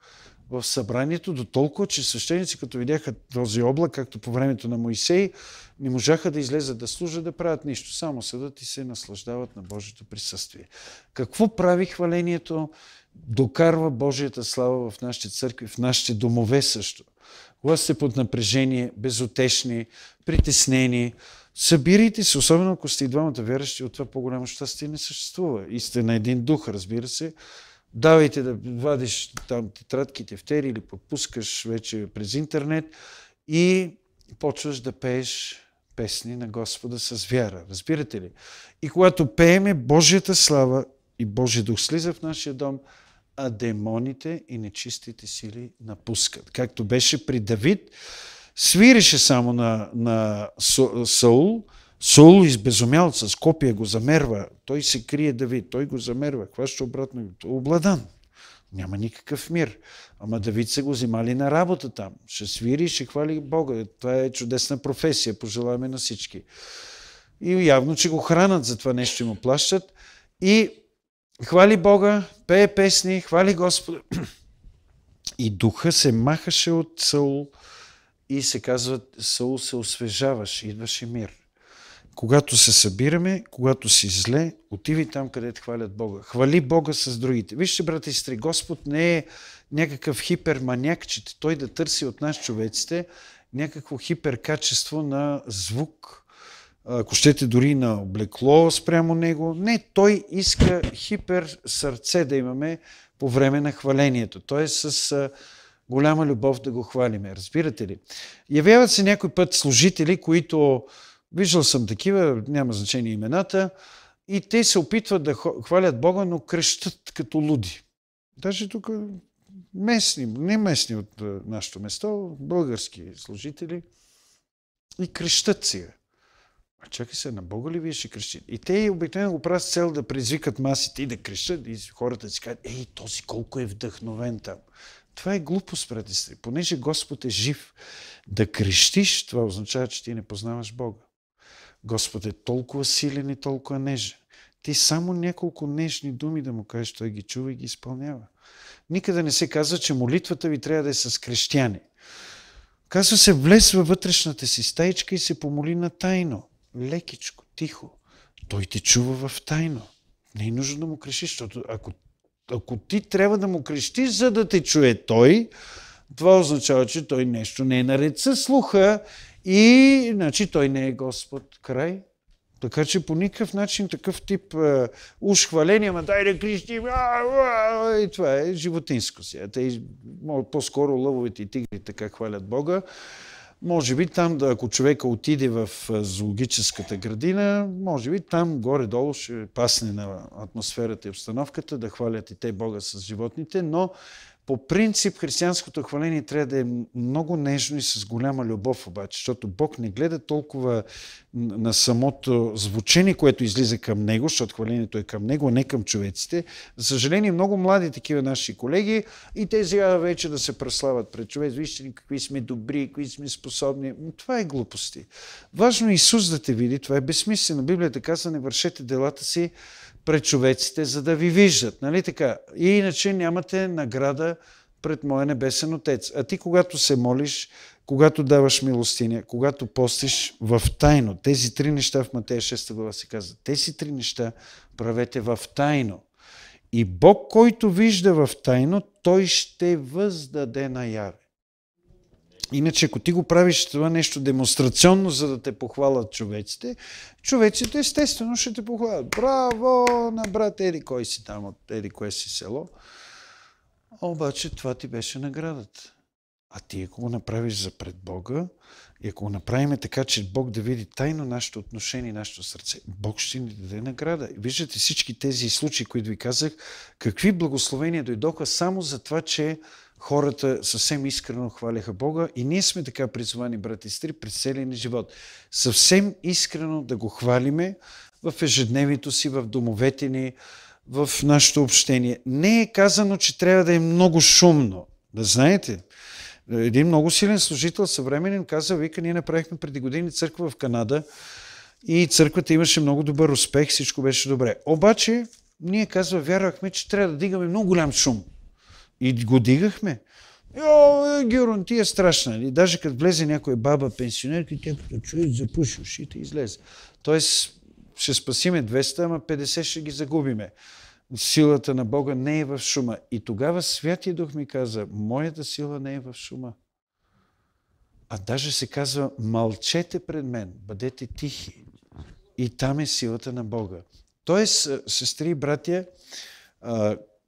в събранието, до толкова, че свещеници, като видяха този облак, както по времето на Моисей, не можаха да излезат да служат, да правят нищо. Само съдат и се наслаждават на Божието присъствие. Какво прави хвалението? Докарва Божията слава в нашите църкви, в нашите домове също. Когато сте под напрежение, безотешни, притеснени, Събирайте се, особено ако сте и двамата вярващи, от това по-голямо щастие не съществува. И сте на един дух, разбира се. Давайте да вадиш там тетрадките в тери или подпускаш вече през интернет и почваш да пееш песни на Господа с вяра. Разбирате ли? И когато пееме Божията слава и Божия дух слиза в нашия дом, а демоните и нечистите сили напускат. Както беше при Давид, свирише само на, на Саул. Саул избезумял с копия го замерва. Той се крие Давид. Той го замерва. Хваща обратно. Обладан. Няма никакъв мир. Ама Давид се го взимали на работа там. Ще свири и ще хвали Бога. Това е чудесна професия. Пожелаваме на всички. И явно, че го хранат за това нещо и му плащат. И хвали Бога, пее песни, хвали Господа. И духа се махаше от Саул и се казва Саул се освежаваш, идваше мир. Когато се събираме, когато си зле, отиви там, където хвалят Бога. Хвали Бога с другите. Вижте, брата и сестри, Господ не е някакъв хиперманяк, че той да търси от нас човеците някакво хиперкачество на звук, ако щете дори на облекло спрямо него. Не, той иска хипер сърце да имаме по време на хвалението. Той е с голяма любов да го хвалиме. Разбирате ли? Явяват се някой път служители, които, виждал съм такива, няма значение имената, и те се опитват да хвалят Бога, но крещат като луди. Даже тук е, местни, не местни от е, нашето место, български служители, и крещат си. А чакай се, на Бога ли вие ще крещите? И те обикновено го правят с цел да предизвикат масите и да крещат. И хората си казват, ей, този колко е вдъхновен там. Това е глупо според си. Понеже Господ е жив, да крещиш, това означава, че ти не познаваш Бога. Господ е толкова силен и толкова нежен. Ти само няколко нежни думи да му кажеш, той ги чува и ги изпълнява. Никъде не се казва, че молитвата ви трябва да е с крещяни. Казва се, влез във вътрешната си стаичка и се помоли на тайно. Лекичко, тихо. Той те чува в тайно. Не е нужно да му крешиш, защото ако ако ти трябва да му крещиш, за да те чуе той, това означава, че той нещо не е наред със слуха и значи той не е Господ. Край. Така че по никакъв начин такъв тип е, уж хваление, ама дай да крещи, а, а, и това е животинско си. Те, по-скоро лъвовете и тигри така хвалят Бога. Може би там, да, ако човека отиде в зоологическата градина, може би там горе-долу ще пасне на атмосферата и обстановката, да хвалят и те Бога с животните, но по принцип християнското хваление трябва да е много нежно и с голяма любов обаче, защото Бог не гледа толкова на самото звучение, което излиза към Него, защото хвалението е към Него, а не към човеците. За съжаление, много млади такива наши колеги и те сега вече да се преслават пред човек. Вижте ни какви сме добри, какви сме способни. Но това е глупости. Важно е Исус да те види, това е безсмислено. Библията казва, не вършете делата си пред човеците, за да ви виждат. Нали така? И иначе нямате награда пред Моя Небесен Отец. А ти, когато се молиш, когато даваш милостиня, когато постиш в тайно, тези три неща в Матея 6 глава се казва, тези три неща правете в тайно. И Бог, който вижда в тайно, той ще въздаде наяве. Иначе, ако ти го правиш това нещо демонстрационно, за да те похвалят човеците, човеците естествено ще те похвалят. Браво на брат Ели, кой си там от кое си село. Обаче това ти беше наградата. А ти ако го направиш за пред Бога, и ако го направим така, че Бог да види тайно нашето отношение, и нашето сърце, Бог ще ни даде награда. Виждате всички тези случаи, които ви казах, какви благословения дойдоха само за това, че хората съвсем искрено хваляха Бога и ние сме така призвани, брати и сестри, през целия ни живот. Съвсем искрено да го хвалиме в ежедневието си, в домовете ни, в нашето общение. Не е казано, че трябва да е много шумно. Да знаете, един много силен служител съвременен каза, вика, ние направихме преди години църква в Канада и църквата имаше много добър успех, всичко беше добре. Обаче, ние казва, вярвахме, че трябва да дигаме много голям шум. И го дигахме. Йо, Герон, ти е страшна. И нали? даже като влезе някоя баба пенсионерка, тя като чуе, ушите и излезе. Тоест, ще спасиме 200, ама 50 ще ги загубиме. Силата на Бога не е в шума. И тогава Святия Дух ми каза, моята сила не е в шума. А даже се казва, мълчете пред мен, бъдете тихи. И там е силата на Бога. Тоест, сестри и братя,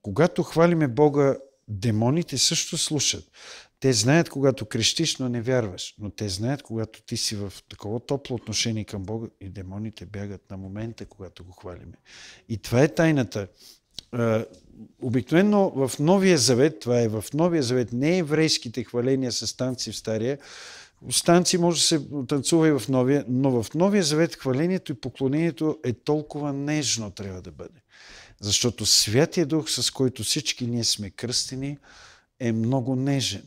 когато хвалиме Бога демоните също слушат. Те знаят, когато крещиш, но не вярваш. Но те знаят, когато ти си в такова топло отношение към Бога и демоните бягат на момента, когато го хвалиме. И това е тайната. Е, обикновено в Новия Завет, това е в Новия Завет, не еврейските хваления са станци в Стария, Станци може да се танцува и в новия, но в новия завет хвалението и поклонението е толкова нежно трябва да бъде. Защото Святия Дух, с който всички ние сме кръстени, е много нежен.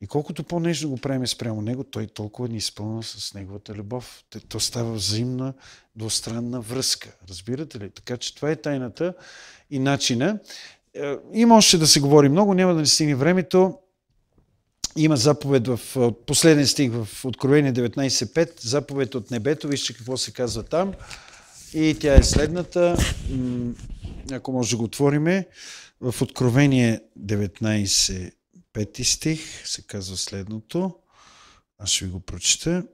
И колкото по-нежно го правим спрямо Него, Той толкова ни изпълна с Неговата любов. То става взаимна, двустранна връзка. Разбирате ли? Така че това е тайната и начина. Е, има още да се говори много, няма да ни стигне времето. Има заповед в е, последен стих в Откровение 19.5, заповед от небето, вижте какво се казва там. И тя е следната ако може да го отвориме, в Откровение 19, 5 стих се казва следното. Аз ще ви го прочета.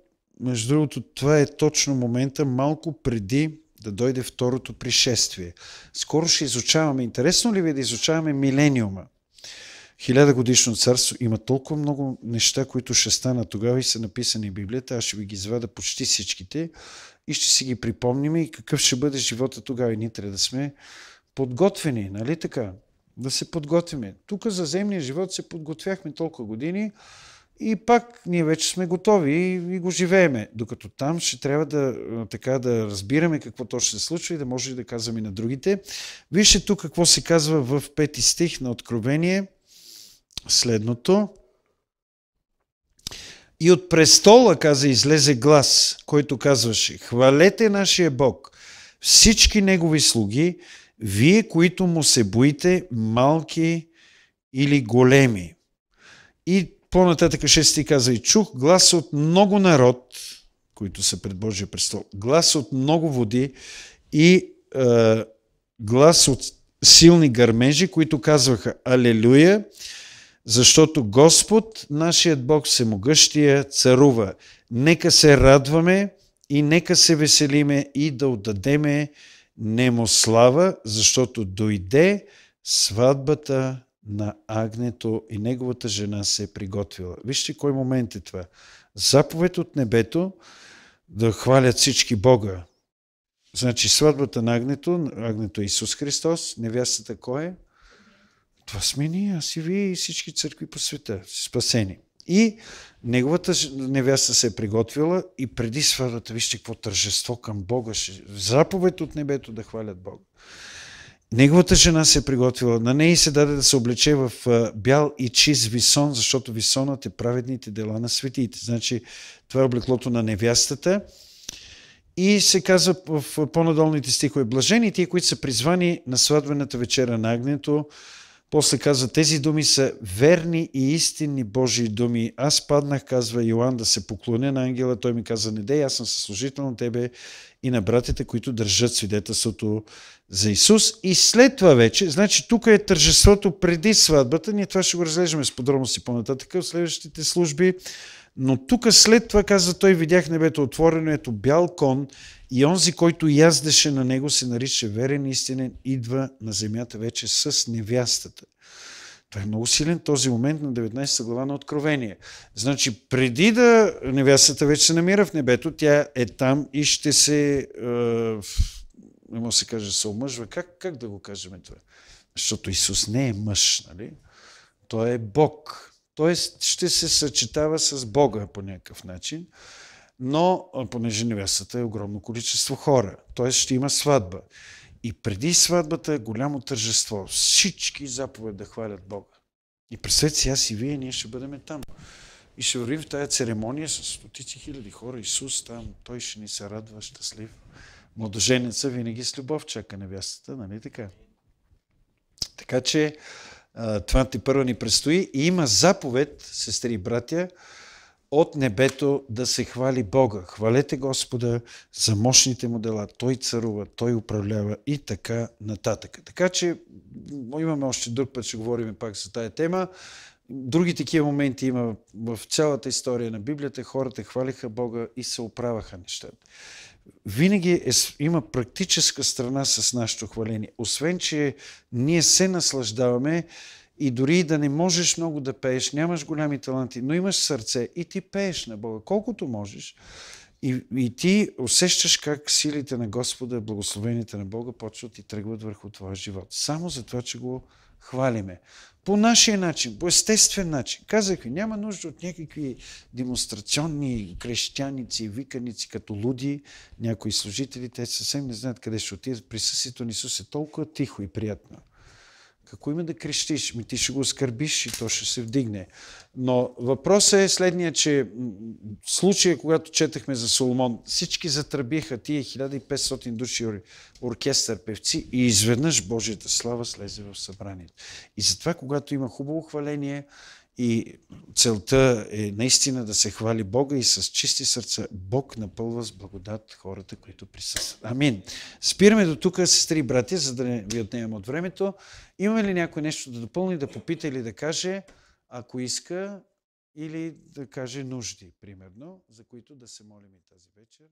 Между другото, това е точно момента, малко преди да дойде второто пришествие. Скоро ще изучаваме. Интересно ли ви е да изучаваме милениума? Хиляда годишно царство има толкова много неща, които ще станат тогава и са написани в Библията. Аз ще ви ги извада почти всичките и ще си ги припомним и какъв ще бъде живота тогава. И ние трябва да сме подготвени, нали така? Да се подготвиме. Тук за земния живот се подготвяхме толкова години и пак ние вече сме готови и, и го живееме. Докато там ще трябва да, така, да разбираме какво точно се случва и да може да казваме на другите. Вижте тук какво се казва в пети стих на Откровение. Следното. И от престола, каза, излезе глас, който казваше, хвалете нашия Бог, всички негови слуги, вие, които му се боите, малки или големи. И по-нататък ще си каза и чух глас от много народ, които са пред Божия престол, глас от много води и е, глас от силни гърмежи, които казваха Алелуя, защото Господ, нашият Бог всемогъщия, царува. Нека се радваме и нека се веселиме и да отдадеме не му слава, защото дойде сватбата на агнето и неговата жена се е приготвила. Вижте кой момент е това. Заповед от небето да хвалят всички Бога. Значи сватбата на агнето, агнето е Исус Христос, невястата кой е? Това сме ние, аз и вие и всички църкви по света, спасени. И неговата невяста се е приготвила и преди сватбата, вижте какво тържество към Бога, заповед от небето да хвалят Бога. Неговата жена се е приготвила, на нея се даде да се облече в бял и чист висон, защото висонът е праведните дела на светиите. Значи това е облеклото на невястата. И се казва в по-надолните стихове, блажени тия, които са призвани на сватбената вечера на агнето, после каза, тези думи са верни и истинни Божии думи. Аз паднах, казва Йоан, да се поклоня на ангела. Той ми каза, не дей, аз съм съслужител на тебе и на братите, които държат свидетелството за Исус. И след това вече, значи тук е тържеството преди сватбата. Ние това ще го разлежаме с подробности по-нататък в следващите служби. Но тук след това, казва той, видях небето отворено, ето бял кон и онзи, който яздеше на него, се нарича верен и истинен, идва на земята вече с невястата. Той е много силен този момент на 19 глава на Откровение. Значи, преди да невястата вече се намира в небето, тя е там и ще се, не може да се каже, се омъжва. Как, как да го кажем това? Защото Исус не е мъж, нали? Той е Бог. Той е, ще се съчетава с Бога по някакъв начин но понеже невестата е огромно количество хора, т.е. ще има сватба. И преди сватбата е голямо тържество. Всички заповед да хвалят Бога. И представете си, аз и вие, ние ще бъдем там. И ще вървим в тая церемония с стотици хиляди хора. Исус там, той ще ни се радва, щастлив. Младоженеца винаги с любов чака невястата, нали така? Така че това ти първо ни предстои. И има заповед, сестри и братя, от небето да се хвали Бога. Хвалете Господа за мощните му дела. Той царува, Той управлява и така нататък. Така че имаме още друг път, ще говорим пак за тая тема. Други такива моменти има в цялата история на Библията. Хората хвалиха Бога и се оправяха нещата. Винаги е, има практическа страна с нашето хваление. Освен, че ние се наслаждаваме, и дори да не можеш много да пееш, нямаш голями таланти, но имаш сърце и ти пееш на Бога колкото можеш. И, и ти усещаш как силите на Господа, благословените на Бога почват и тръгват върху твоя живот. Само за това, че го хвалиме. По нашия начин, по естествен начин. Казах ви, няма нужда от някакви демонстрационни крещяници, виканици като луди, някои служители, те съвсем не знаят къде ще отидат. Присъствието на Исус е толкова тихо и приятно. Какво има да крещиш? Ми ти ще го оскърбиш и то ще се вдигне. Но въпросът е следния, че случая, когато четахме за Соломон, всички затръбиха тия 1500 души оркестър, певци и изведнъж Божията слава слезе в събранието. И затова, когато има хубаво хваление и целта е наистина да се хвали Бога и с чисти сърца. Бог напълва с благодат хората, които присъстват. Амин. Спираме до тук, сестри и брати, за да не ви отнемем от времето. Има ли някой нещо да допълни, да попита или да каже, ако иска, или да каже нужди, примерно, за които да се молим и тази вечер?